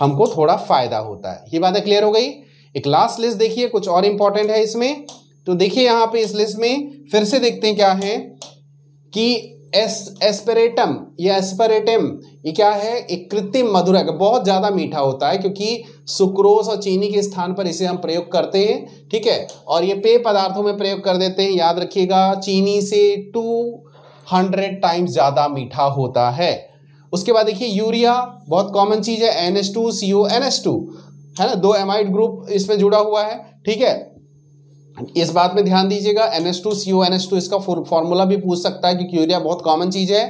हमको थोड़ा फायदा होता है ये बातें क्लियर हो गई एक लास्ट लिस्ट देखिए कुछ और इंपॉर्टेंट है इसमें तो देखिए यहाँ पे इस लिस्ट में फिर से देखते हैं क्या है कि एस एस्पेरेटम या एस्पेरेटम ये क्या है एक कृत्रिम है बहुत ज़्यादा मीठा होता है क्योंकि सुक्रोस और चीनी के स्थान पर इसे हम प्रयोग करते हैं ठीक है और ये पेय पदार्थों में प्रयोग कर देते हैं याद रखिएगा चीनी से टू हंड्रेड टाइम्स ज़्यादा मीठा होता है उसके बाद देखिए यूरिया बहुत कॉमन चीज़ है N S two CO N S two है ना दो एमाइड ग्रुप इसमें जुड़ा हुआ है ठीक है इस बात में ध्यान दीजिएगा N S two C O N S two इसका फॉर्मूला भी पूछ सकता है क्योंकि यूरिया बहुत कॉमन चीज़ है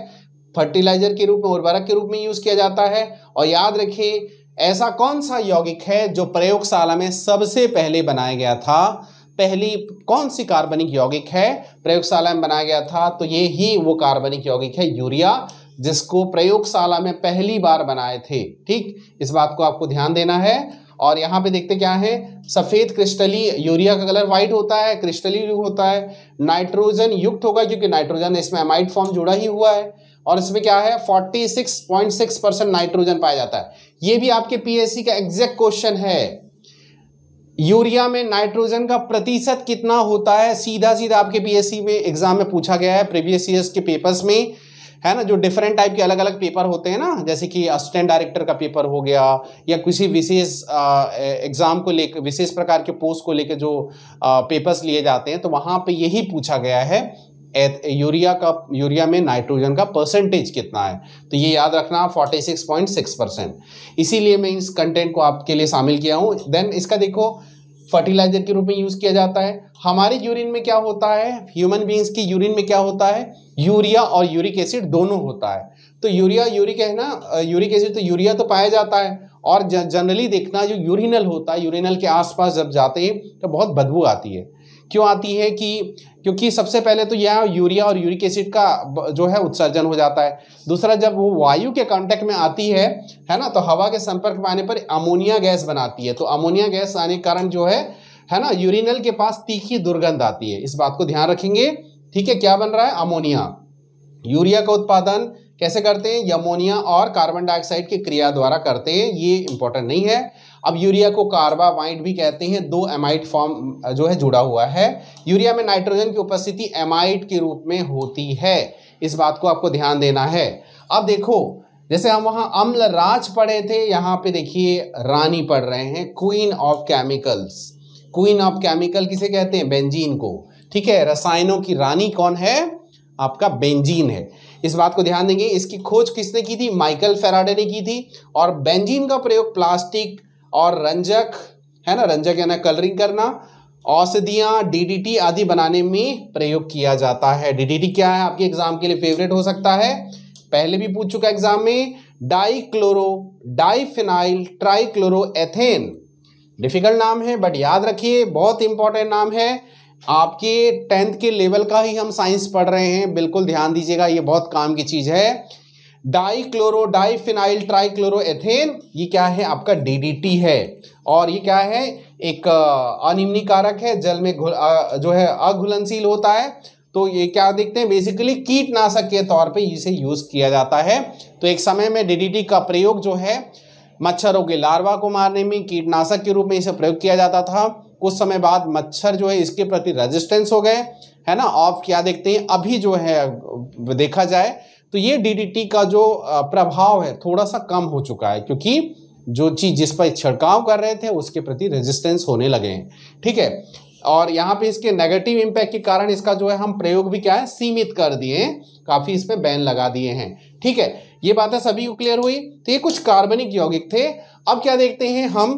फर्टिलाइजर के रूप में उर्वरक के रूप में यूज़ किया जाता है और याद रखिए ऐसा कौन सा यौगिक है जो प्रयोगशाला में सबसे पहले बनाया गया था पहली कौन सी कार्बनिक यौगिक है प्रयोगशाला में बनाया गया था तो ये ही वो कार्बनिक यौगिक है यूरिया जिसको प्रयोगशाला में पहली बार बनाए थे ठीक इस बात को आपको ध्यान देना है और यहाँ पे देखते क्या है सफ़ेद क्रिस्टली यूरिया का कलर व्हाइट होता है क्रिस्टली होता है नाइट्रोजन युक्त होगा क्योंकि नाइट्रोजन इसमें एमाइड फॉर्म जुड़ा ही हुआ है और इसमें क्या है 46.6 परसेंट नाइट्रोजन पाया जाता है ये भी आपके पीएससी का एग्जैक्ट क्वेश्चन है यूरिया में नाइट्रोजन का प्रतिशत कितना होता है सीधा सीधा आपके पीएससी में एग्जाम में पूछा गया है प्रीवियस ईयर के पेपर्स में है ना जो डिफरेंट टाइप के अलग अलग पेपर होते हैं ना जैसे कि असिस्टेंट डायरेक्टर का पेपर हो गया या किसी विशेष एग्ज़ाम को लेकर विशेष प्रकार के पोस्ट को लेकर जो पेपर्स लिए जाते हैं तो वहाँ पे यही पूछा गया है यूरिया का यूरिया में नाइट्रोजन का परसेंटेज कितना है तो ये याद रखना 46.6 परसेंट इसीलिए मैं इस कंटेंट को आपके लिए शामिल किया हूँ देन इसका देखो फर्टिलाइजर के रूप में यूज़ किया जाता है हमारे यूरिन में क्या होता है ह्यूमन बींग्स की यूरिन में क्या होता है यूरिया और यूरिक एसिड दोनों होता है तो यूरिया यूरिक है ना यूरिक एसिड तो यूरिया तो पाया जाता है और जनरली देखना जो यूरिनल होता है यूरिनल के आसपास जब जाते हैं तो बहुत बदबू आती है क्यों आती है कि क्योंकि सबसे पहले तो यह यूरिया और यूरिक एसिड का जो है उत्सर्जन हो जाता है दूसरा जब वो वायु के कांटेक्ट में आती है है ना तो हवा के संपर्क में आने पर अमोनिया गैस बनाती है तो अमोनिया गैस आने के कारण जो है है ना यूरिनल के पास तीखी दुर्गंध आती है इस बात को ध्यान रखेंगे ठीक है क्या बन रहा है अमोनिया यूरिया का उत्पादन कैसे करते हैं यमोनिया और कार्बन डाइऑक्साइड की क्रिया द्वारा करते हैं ये इंपॉर्टेंट नहीं है अब यूरिया को कार्बामाइड भी कहते हैं दो एमाइड फॉर्म जो है जुड़ा हुआ है यूरिया में नाइट्रोजन की उपस्थिति एमाइड के रूप में होती है इस बात को आपको ध्यान देना है अब देखो जैसे हम वहाँ अम्ल राज पढ़े थे यहाँ पे देखिए रानी पढ़ रहे हैं queen of chemicals queen of chemical किसे कहते हैं बेंजीन को ठीक है रसायनों की रानी कौन है आपका बेंजीन है इस बात को ध्यान देंगे इसकी खोज किसने की थी माइकल फेराडे ने की थी और बेंजीन का प्रयोग प्लास्टिक और रंजक है ना रंजक है ना कलरिंग करना औषधियां डीडीटी आदि बनाने में प्रयोग किया जाता है डीडीटी क्या है आपके एग्जाम के लिए फेवरेट हो सकता है पहले भी पूछ चुका एग्जाम में dichloro diphenyl trichloro ethane difficult नाम है बट याद रखिए बहुत इंपॉर्टेंट नाम है आपके टेंथ के लेवल का ही हम साइंस पढ़ रहे हैं बिल्कुल ध्यान दीजिएगा ये बहुत काम की चीज़ है di chloro di phenyl tri chloro ethane ये क्या है आपका डीडीटी है और ये क्या है एक अनिम्निकारक है जल में आ, जो है अघुलनशील होता है तो ये क्या देखते हैं बेसिकली कीटनाशक के तौर पे इसे यूज किया जाता है तो एक समय में डीडीटी का प्रयोग जो है मच्छरों के लार्वा को मारने में कीटनाशक के रूप में इसे प्रयोग किया जाता था कुछ समय बाद मच्छर जो है इसके प्रति रेजिस्टेंस हो गए है ना आप क्या देखते हैं अभी जो है देखा जाए तो ये डीडीटी का जो प्रभाव है थोड़ा सा कम हो चुका है क्योंकि जो चीज जिस पर छिड़काव कर रहे थे उसके प्रति रेजिस्टेंस होने लगे हैं ठीक है और यहाँ पे इसके नेगेटिव इम्पैक्ट के कारण इसका जो है हम प्रयोग भी क्या है सीमित कर दिए हैं काफ़ी इस पर बैन लगा दिए हैं ठीक है ये बात है सभी को क्लियर हुई तो ये कुछ कार्बनिक यौगिक थे अब क्या देखते हैं हम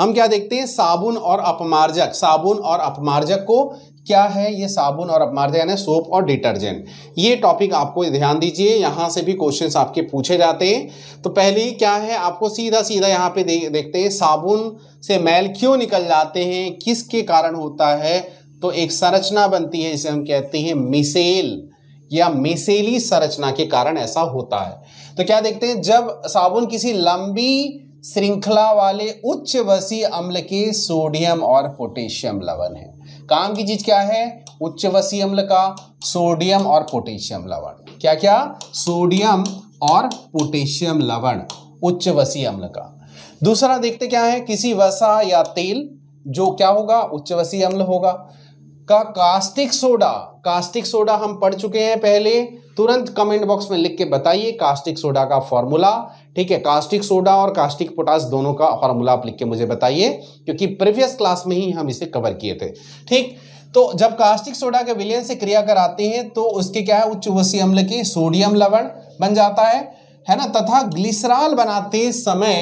हम क्या देखते हैं साबुन और अपमार्जक साबुन और अपमार्जक को क्या है ये साबुन और अपमार्जक यानी सोप और डिटर्जेंट ये टॉपिक आपको ध्यान दीजिए यहाँ से भी क्वेश्चंस आपके पूछे जाते हैं तो पहले क्या है आपको सीधा सीधा यहाँ पे देखते हैं साबुन से मैल क्यों निकल जाते हैं किसके कारण होता है तो एक संरचना बनती है जिसे हम कहते हैं मिसेल या मिसेली संरचना के कारण ऐसा होता है तो क्या देखते हैं जब साबुन किसी लंबी श्रृंखला वाले उच्च वसी अम्ल के सोडियम और पोटेशियम लवण है काम की चीज क्या है उच्च वसी अम्ल का सोडियम और पोटेशियम लवण क्या क्या सोडियम और पोटेशियम लवण उच्च वसी अम्ल का दूसरा देखते क्या है किसी वसा या तेल जो क्या होगा उच्च वसी अम्ल होगा का कास्टिक सोडा कास्टिक सोडा हम पढ़ चुके हैं पहले तुरंत कमेंट बॉक्स में लिख के बताइए कास्टिक सोडा का फॉर्मूला ठीक है कास्टिक सोडा और कास्टिक पोटास दोनों का फॉर्मूला आप लिख के मुझे बताइए क्योंकि प्रीवियस क्लास में ही हम इसे कवर किए थे ठीक तो जब कास्टिक सोडा के विलयन से क्रिया कराते हैं तो उसके क्या है उच्च वसी अम्ल के सोडियम लवण बन जाता है है ना तथा ग्लिसराल बनाते समय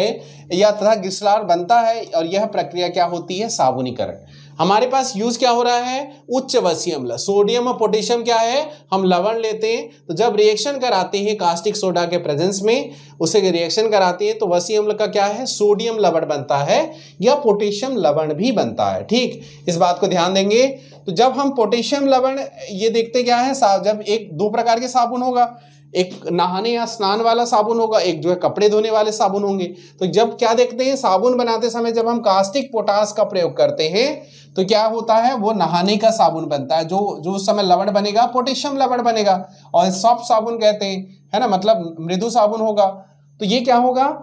या तथा ग्लिसराल बनता है और यह प्रक्रिया क्या होती है साबुनीकरण हमारे पास यूज क्या हो रहा है उच्च वसी अम्ल सोडियम और पोटेशियम क्या है हम लवण लेते हैं तो जब रिएक्शन कराते हैं कास्टिक सोडा के प्रेजेंस में उसे रिएक्शन कराते हैं तो वसी अम्ल का क्या है सोडियम लवण बनता है या पोटेशियम लवण भी बनता है ठीक इस बात को ध्यान देंगे तो जब हम पोटेशियम लवण ये देखते क्या है जब एक दो प्रकार के साबुन होगा एक नहाने या स्नान वाला साबुन होगा एक जो है कपड़े धोने वाले साबुन होंगे तो जब क्या देखते हैं साबुन बनाते समय जब हम कास्टिक पोटास का प्रयोग करते हैं तो क्या होता है वो नहाने का साबुन बनता है जो जो उस समय लवण बनेगा पोटेशियम लवण बनेगा और सॉफ्ट साबुन कहते हैं है ना मतलब मृदु साबुन होगा तो ये क्या होगा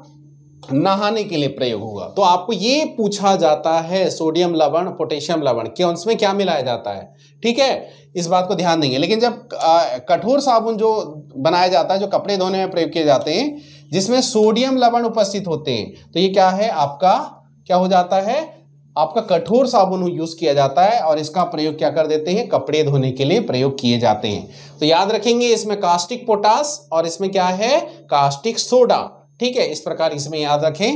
नहाने के लिए प्रयोग होगा तो आपको ये पूछा जाता है सोडियम लवण पोटेशियम लवण क्या उसमें क्या मिलाया जाता है ठीक है इस बात को ध्यान देंगे लेकिन जब कठोर साबुन जो बनाया जाता है जो कपड़े धोने में प्रयोग किए जाते हैं जिसमें सोडियम लवण उपस्थित होते हैं तो ये क्या है आपका क्या हो जाता है आपका कठोर साबुन यूज किया जाता है और इसका प्रयोग क्या कर देते हैं कपड़े धोने के लिए प्रयोग किए जाते हैं तो याद रखेंगे इसमें कास्टिक पोटास और इसमें क्या है कास्टिक सोडा ठीक है इस प्रकार इसमें याद रखें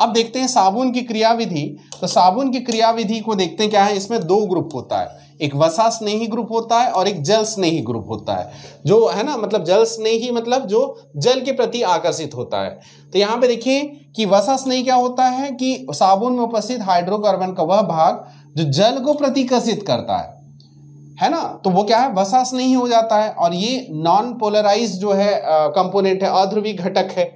अब देखते हैं साबुन की क्रियाविधि तो साबुन की क्रियाविधि को देखते हैं क्या है इसमें दो ग्रुप होता है एक वसा स्नेही ग्रुप होता है और एक जल स्नेही ग्रुप होता है जो है ना मतलब जल स्नेही मतलब जो जल के प्रति आकर्षित होता है तो यहाँ पे देखिए कि वसा स्नेही क्या होता है कि साबुन में उपस्थित हाइड्रोकार्बन का वह भाग जो जल को प्रतिकर्षित करता है है ना तो वो क्या है वसा स्नेही हो जाता है और ये नॉन पोलराइज जो है कंपोनेंट है अध्रुवी घटक है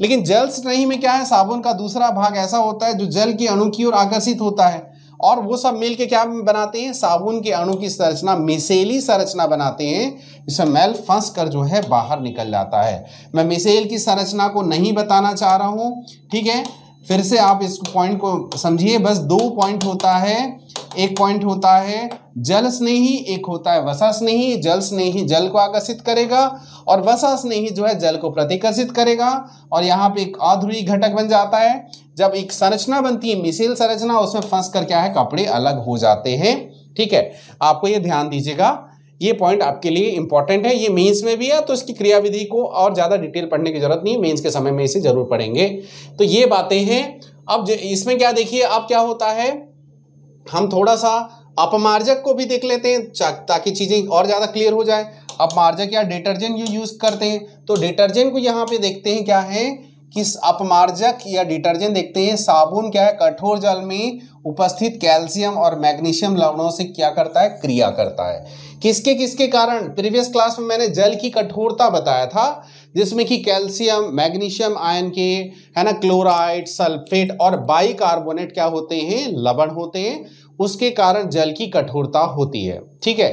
लेकिन जल स्नेही में क्या है साबुन का दूसरा भाग ऐसा होता है जो जल की अणु की ओर आकर्षित होता है और वो सब मिल के क्या बनाते हैं साबुन के अणु की संरचना मिसेली संरचना बनाते हैं इसमें मैल फंस कर जो है बाहर निकल जाता है मैं मिसेल की संरचना को नहीं बताना चाह रहा हूँ ठीक है फिर से आप इस पॉइंट को समझिए बस दो पॉइंट होता है एक पॉइंट होता है जल स्नेही एक होता है वसा स्नेही जल स्नेही जल को आकर्षित करेगा और वसा स्नेही जो है जल को प्रतिकर्षित करेगा और यहाँ पे एक अध्रुवी घटक बन जाता है जब एक संरचना बनती है मिसेल संरचना उसमें फंस कर क्या है कपड़े अलग हो जाते हैं ठीक है आपको ये ध्यान दीजिएगा ये पॉइंट आपके लिए इंपॉर्टेंट है ये मेंस में भी है तो इसकी क्रियाविधि को और ज़्यादा डिटेल पढ़ने की जरूरत नहीं मेंस के समय में इसे जरूर पढ़ेंगे तो ये बातें हैं अब इसमें क्या देखिए अब क्या होता है हम थोड़ा सा अपमार्जक को भी देख लेते हैं ताकि चीज़ें और ज़्यादा क्लियर हो जाए अपमार्जक या डिटर्जेंट यू यूज़ करते हैं तो डिटर्जेंट को यहाँ पे देखते हैं क्या है किस अपमार्जक या डिटर्जेंट देखते हैं साबुन क्या है कठोर जल में उपस्थित कैल्शियम और मैग्नीशियम लवणों से क्या करता है क्रिया करता है किसके किसके कारण प्रीवियस क्लास में मैंने जल की कठोरता बताया था जिसमें कि कैल्शियम मैग्नीशियम आयन के है ना क्लोराइड सल्फेट और बाइकार्बोनेट क्या होते हैं लवण होते हैं उसके कारण जल की कठोरता होती है ठीक है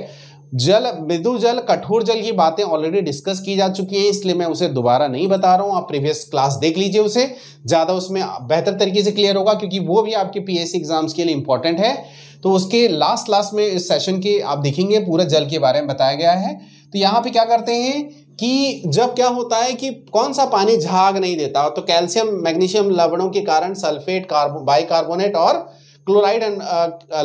जल मृदु जल कठोर जल की बातें ऑलरेडी डिस्कस की जा चुकी है इसलिए मैं उसे दोबारा नहीं बता रहा हूँ आप प्रीवियस क्लास देख लीजिए उसे ज़्यादा उसमें बेहतर तरीके से क्लियर होगा क्योंकि वो भी आपके पीएससी एग्जाम्स के लिए इंपॉर्टेंट है तो उसके लास्ट लास्ट में इस सेशन के आप देखेंगे पूरा जल के बारे में बताया गया है तो यहाँ पे क्या करते हैं कि जब क्या होता है कि कौन सा पानी झाग नहीं देता तो कैल्शियम मैग्नीशियम लवणों के कारण सल्फेट कार्बो बाइकार्बोनेट और क्लोराइड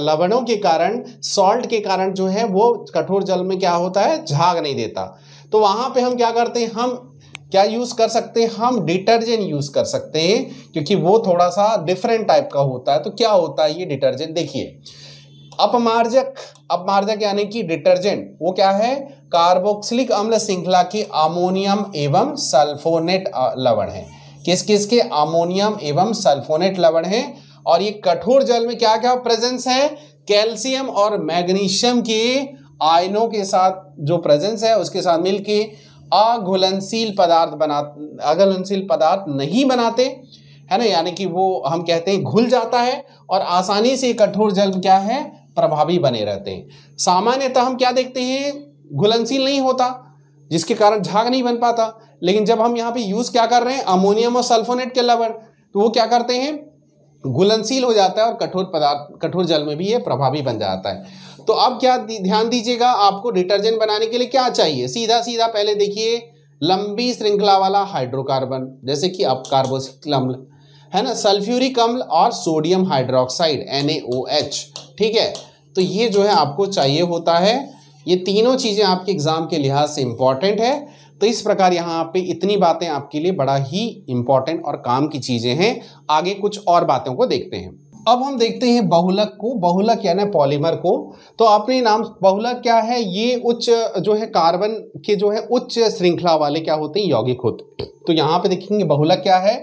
लवणों के कारण सॉल्ट के कारण जो है वो कठोर जल में क्या होता है झाग नहीं देता तो वहां पे हम क्या करते हैं हम क्या यूज़ कर सकते हैं हम डिटर्जेंट यूज़ कर सकते हैं क्योंकि वो थोड़ा सा डिफरेंट टाइप का होता है तो क्या होता है ये डिटर्जेंट देखिए अपमार्जक अपमार्जक यानी कि डिटर्जेंट वो क्या है कार्बोक्सिलिक अम्ल श्रृंखला के अमोनियम एवं सल्फोनेट लवण है किस किस के अमोनियम एवं सल्फोनेट लवण है और ये कठोर जल में क्या क्या प्रेजेंस है कैल्शियम और मैग्नीशियम के आयनों के साथ जो प्रेजेंस है उसके साथ मिलके अघुलनशील पदार्थ बना अघुलनशील पदार्थ नहीं बनाते है ना यानी कि वो हम कहते हैं घुल जाता है और आसानी से कठोर जल क्या है प्रभावी बने रहते हैं सामान्यतः हम क्या देखते हैं घुलनशील नहीं होता जिसके कारण झाग नहीं बन पाता लेकिन जब हम यहाँ पे यूज़ क्या कर रहे हैं अमोनियम और सल्फोनेट के लवण तो वो क्या करते हैं घुलनशील हो जाता है और कठोर पदार्थ कठोर जल में भी ये प्रभावी बन जाता है तो अब क्या ध्यान दीजिएगा आपको डिटर्जेंट बनाने के लिए क्या चाहिए सीधा सीधा पहले देखिए लंबी श्रृंखला वाला हाइड्रोकार्बन जैसे कि अब कार्बोसिक अम्ल है ना सल्फ्यूरिक अम्ल और सोडियम हाइड्रोक्साइड एन ठीक है तो ये जो है आपको चाहिए होता है ये तीनों चीज़ें आपके एग्ज़ाम के लिहाज से इंपॉर्टेंट है तो इस प्रकार यहाँ पे इतनी बातें आपके लिए बड़ा ही इंपॉर्टेंट और काम की चीज़ें हैं आगे कुछ और बातों को देखते हैं अब हम देखते हैं बहुलक को बहुलक यानी पॉलीमर को तो आपने नाम बहुलक क्या है ये उच्च जो है कार्बन के जो है उच्च श्रृंखला वाले क्या होते हैं यौगिक होते तो यहाँ पे देखेंगे बहुलक क्या है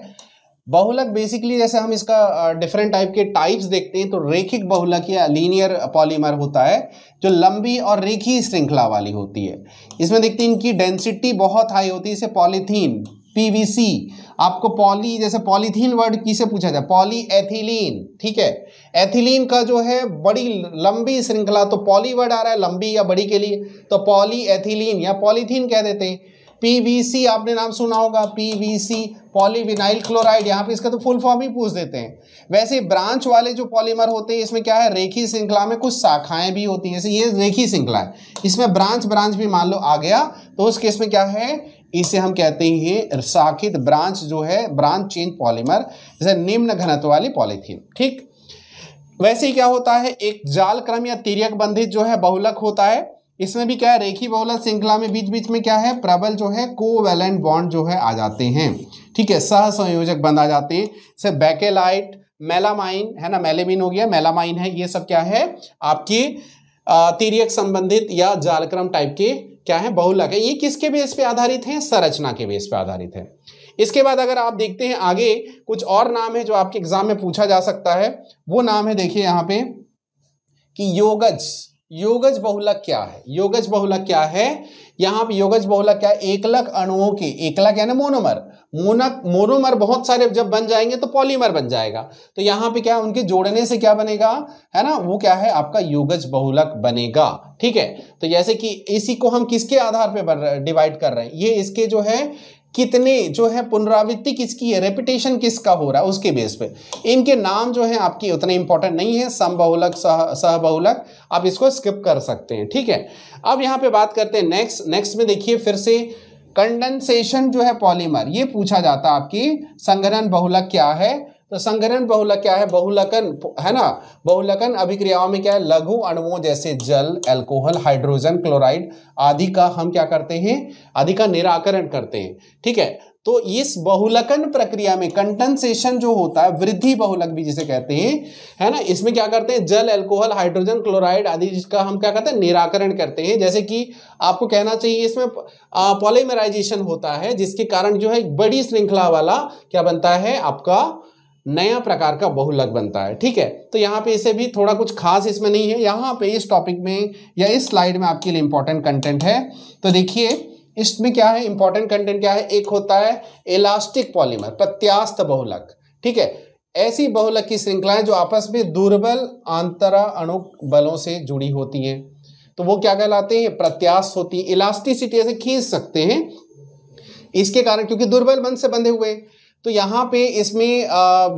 बहुलक बेसिकली जैसे हम इसका डिफरेंट टाइप के टाइप्स देखते हैं तो रेखिक बहुलक या लीनियर पॉलीमर होता है जो लंबी और रेखी श्रृंखला वाली होती है इसमें देखते हैं इनकी डेंसिटी बहुत हाई होती है इसे पॉलीथीन पीवीसी आपको पॉली जैसे पॉलीथीन वर्ड किसे पूछा जाए पॉली एथिलीन ठीक है एथिलीन का जो है बड़ी लंबी श्रृंखला तो पॉली वर्ड आ रहा है लंबी या बड़ी के लिए तो पॉली एथिलीन या पॉलीथीन कह देते हैं पीवीसी आपने नाम सुना होगा पीवीसी पॉलीविनाइल क्लोराइड यहाँ पे इसका तो फुल फॉर्म ही पूछ देते हैं वैसे ब्रांच वाले जो पॉलीमर होते हैं इसमें क्या है रेखी श्रृंखला में कुछ शाखाएं भी होती हैं जैसे ये रेखी श्रृंखला है इसमें ब्रांच ब्रांच भी मान लो आ गया तो उस केस में क्या है इसे हम कहते हैं शाखित ब्रांच जो है ब्रांच चेन पॉलीमर जैसे निम्न घनत्व वाली पॉलीथीन ठीक वैसे ही क्या होता है एक जाल क्रम या तिरक बंधित जो है बहुलक होता है इसमें भी क्या है रेखी बहुलत श्रृंखला में बीच बीच में क्या है प्रबल जो है कोवेलेंट बॉन्ड जो है आ जाते हैं ठीक है सह संयोजक बंद आ जाते हैं से बैकेलाइट मेलामाइन है ना मेलेमिन हो गया मेलामाइन है ये सब क्या है आपके तिरियक संबंधित या जालक्रम टाइप के क्या है बहुलक है ये किसके बेस पे आधारित है संरचना के बेस पे आधारित है इसके बाद अगर आप देखते हैं आगे कुछ और नाम है जो आपके एग्जाम में पूछा जा सकता है वो नाम है देखिए यहाँ पे कि योगज योगज बहुलक क्या है योगज बहुलक क्या है यहां पर योगज बहुलक क्या है एकलक अणुओं के एकलक यानी मोनोमर मोनक मोनोमर बहुत सारे जब बन जाएंगे तो पॉलीमर बन जाएगा तो यहां पे क्या है उनके जोड़ने से क्या बनेगा है ना वो क्या है आपका योगज बहुलक बनेगा ठीक है तो जैसे कि इसी को हम किसके आधार पर डिवाइड कर रहे हैं ये इसके जो है कितने जो है पुनरावृत्ति किसकी है रेपिटेशन किसका हो रहा है उसके बेस पे इनके नाम जो है आपकी उतने इंपॉर्टेंट नहीं है सम बहुलक सह सहबहुलक बहुलक आप इसको स्किप कर सकते हैं ठीक है अब यहाँ पे बात करते हैं नेक्स्ट नेक्स्ट में देखिए फिर से कंडेंसेशन जो है पॉलीमर ये पूछा जाता है आपकी संग्रहण बहुलक क्या है तो बहुलक क्या है बहुलकन है ना बहुलकन अभिक्रियाओं में क्या है लघु अणुओं जैसे जल एल्कोहल हाइड्रोजन क्लोराइड आदि का हम क्या करते हैं आदि का निराकरण करते हैं ठीक है तो इस बहुलकन प्रक्रिया में कंटेंसेशन जो होता है वृद्धि बहुलक भी जिसे कहते हैं है ना इसमें क्या करते हैं जल एल्कोहल हाइड्रोजन क्लोराइड आदि जिसका हम क्या करते हैं निराकरण करते हैं जैसे कि आपको कहना चाहिए इसमें पॉलीमराइजेशन होता है जिसके कारण जो है बड़ी श्रृंखला वाला क्या बनता है आपका नया प्रकार का बहुलक बनता है ठीक है तो यहाँ पे इसे भी थोड़ा कुछ खास इसमें नहीं है यहाँ पे इस टॉपिक में या इस स्लाइड में आपके लिए इंपॉर्टेंट कंटेंट है तो देखिए इसमें क्या है इंपॉर्टेंट कंटेंट क्या है एक होता है इलास्टिक पॉलीमर प्रत्यास्त बहुलक ठीक है ऐसी बहुलक की श्रृंखलाएं जो आपस में दुर्बल आंतरा अणु बलों से जुड़ी होती हैं तो वो क्या कहलाते हैं प्रत्यास्त होती है इलास्टिसिटी ऐसे खींच सकते हैं इसके कारण क्योंकि दुर्बल बंध से बंधे हुए हैं तो यहाँ पे इसमें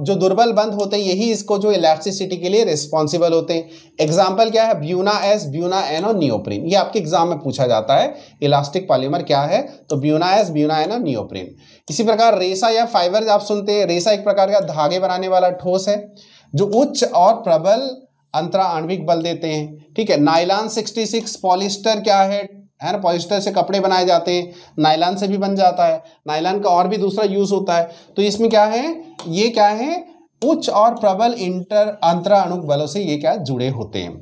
जो दुर्बल बंद होते हैं यही इसको जो इलेक्ट्रिसिटी के लिए रिस्पॉन्सिबल होते हैं एग्जाम्पल क्या है ब्यूना एस ब्यूना एन और नियोप्रिन ये आपके एग्जाम में पूछा जाता है इलास्टिक पॉलीमर क्या है तो ब्यूना एस ब्यूना एन और नियोप्रिन इसी प्रकार रेसा या फाइबर आप सुनते हैं रेसा एक प्रकार का धागे बनाने वाला ठोस है जो उच्च और प्रबल अंतरा आणविक बल देते हैं ठीक है नाइलान सिक्स पॉलिस्टर क्या है है ना पॉलिस्टर से कपड़े बनाए जाते हैं नायलान से भी बन जाता है नायलान का और भी दूसरा यूज़ होता है तो इसमें क्या है ये क्या है उच्च और प्रबल इंटर अंतराणु बलों से ये क्या जुड़े होते हैं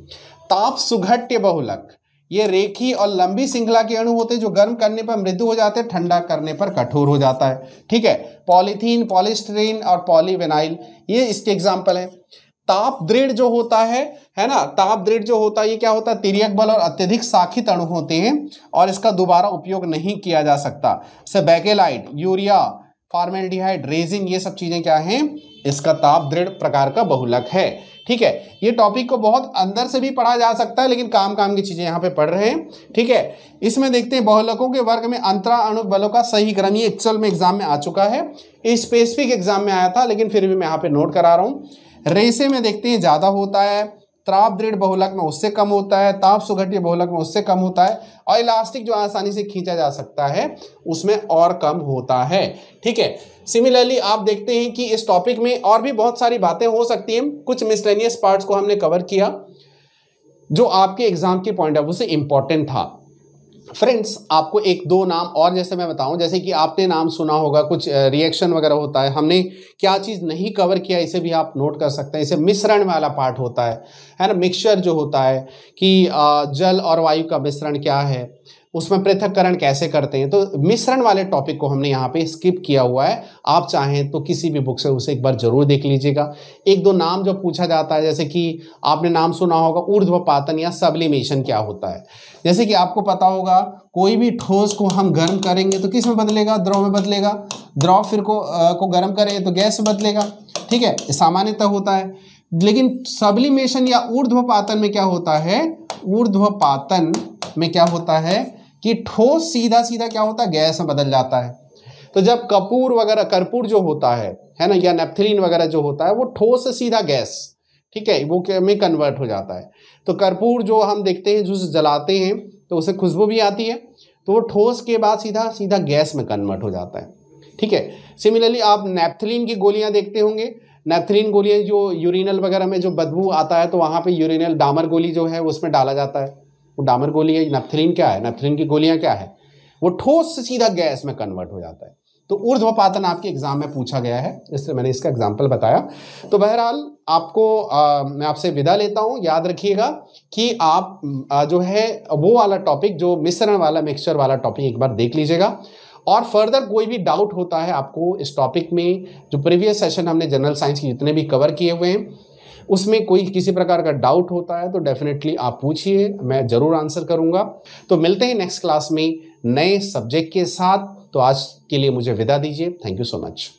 ताप सुघट्य बहुलक ये रेखी और लंबी श्रृंखला के अणु होते हैं जो गर्म करने पर मृदु हो जाते हैं ठंडा करने पर कठोर हो जाता है ठीक है पॉलीथीन पॉलिस्ट्रीन और पॉलीवेनाइल ये इसके एग्जाम्पल हैं ताप दृढ़ जो होता है है ना ताप दृढ़ जो होता है ये क्या होता है तिरियक बल और अत्यधिक साखित अणु होते हैं और इसका दोबारा उपयोग नहीं किया जा सकता से बैकेलाइट यूरिया फार्मेल्डिहाइड रेजिन ये सब चीज़ें क्या हैं इसका ताप दृढ़ प्रकार का बहुलक है ठीक है ये टॉपिक को बहुत अंदर से भी पढ़ा जा सकता है लेकिन काम काम की चीज़ें यहाँ पे पढ़ रहे हैं ठीक है इसमें देखते हैं बहुलकों के वर्ग में अंतरा अणु बलों का सही क्रम ये एक्चुअल में एग्जाम में आ चुका है स्पेसिफिक एग्जाम में आया था लेकिन फिर भी मैं यहाँ पे नोट करा रहा हूँ रेसे में देखते हैं ज़्यादा होता है ताप दृढ़ बहुलक में उससे कम होता है ताप सुघटीय बहुलक में उससे कम होता है और इलास्टिक जो आसानी से खींचा जा सकता है उसमें और कम होता है ठीक है सिमिलरली आप देखते हैं कि इस टॉपिक में और भी बहुत सारी बातें हो सकती हैं कुछ मिसलेनियस पार्ट्स को हमने कवर किया जो आपके एग्जाम के पॉइंट ऑफ व्यू से इंपॉर्टेंट था फ्रेंड्स आपको एक दो नाम और जैसे मैं बताऊं जैसे कि आपने नाम सुना होगा कुछ रिएक्शन वगैरह होता है हमने क्या चीज़ नहीं कवर किया इसे भी आप नोट कर सकते हैं इसे मिश्रण वाला पार्ट होता है है ना मिक्सचर जो होता है कि जल और वायु का मिश्रण क्या है उसमें पृथककरण कैसे करते हैं तो मिश्रण वाले टॉपिक को हमने यहाँ पे स्किप किया हुआ है आप चाहें तो किसी भी बुक से उसे एक बार जरूर देख लीजिएगा एक दो नाम जो पूछा जाता है जैसे कि आपने नाम सुना होगा ऊर्ध्व पातन या सबलिमेशन क्या होता है जैसे कि आपको पता होगा कोई भी ठोस को हम गर्म करेंगे तो किस में बदलेगा द्रव में बदलेगा द्रव फिर को आ, को गर्म करें तो गैस में बदलेगा ठीक है सामान्यतः होता है लेकिन सबलिमेशन या ऊर्ध्व पातन में क्या होता है ऊर्ध्व पातन में क्या होता है कि ठोस सीधा सीधा क्या होता है गैस में बदल जाता है तो जब कपूर वगैरह कर्पूर जो होता है है ना या नेपथिलीन वगैरह जो होता है वो ठोस से सीधा गैस ठीक है वो में कन्वर्ट हो जाता है तो कर्पूर जो हम देखते हैं जो जलाते हैं तो उसे खुशबू भी आती है तो वो ठोस के बाद सीधा सीधा गैस में कन्वर्ट हो जाता है ठीक है सिमिलरली आप नेपथिलीन की गोलियां देखते होंगे नेपथिलीन गोलियां जो यूरिनल वगैरह में जो बदबू आता है तो वहाँ पर यूरिनल डामर गोली जो है उसमें डाला जाता है वो डामर गोली है नफ्थलिन क्या है नफ्थलिन की गोलियाँ क्या है वो ठोस से सीधा गैस में कन्वर्ट हो जाता है तो ऊर्ध्वपातन आपके एग्जाम में पूछा गया है इसलिए मैंने इसका एग्जाम्पल बताया तो बहरहाल आपको आ, मैं आपसे विदा लेता हूँ याद रखिएगा कि आप आ, जो है वो वाला टॉपिक जो मिश्रण वाला मिक्सचर वाला टॉपिक एक बार देख लीजिएगा और फर्दर कोई भी डाउट होता है आपको इस टॉपिक में जो प्रीवियस सेशन हमने जनरल साइंस के जितने भी कवर किए हुए हैं उसमें कोई किसी प्रकार का डाउट होता है तो डेफिनेटली आप पूछिए मैं ज़रूर आंसर करूँगा तो मिलते हैं नेक्स्ट क्लास में नए सब्जेक्ट के साथ तो आज के लिए मुझे विदा दीजिए थैंक यू सो मच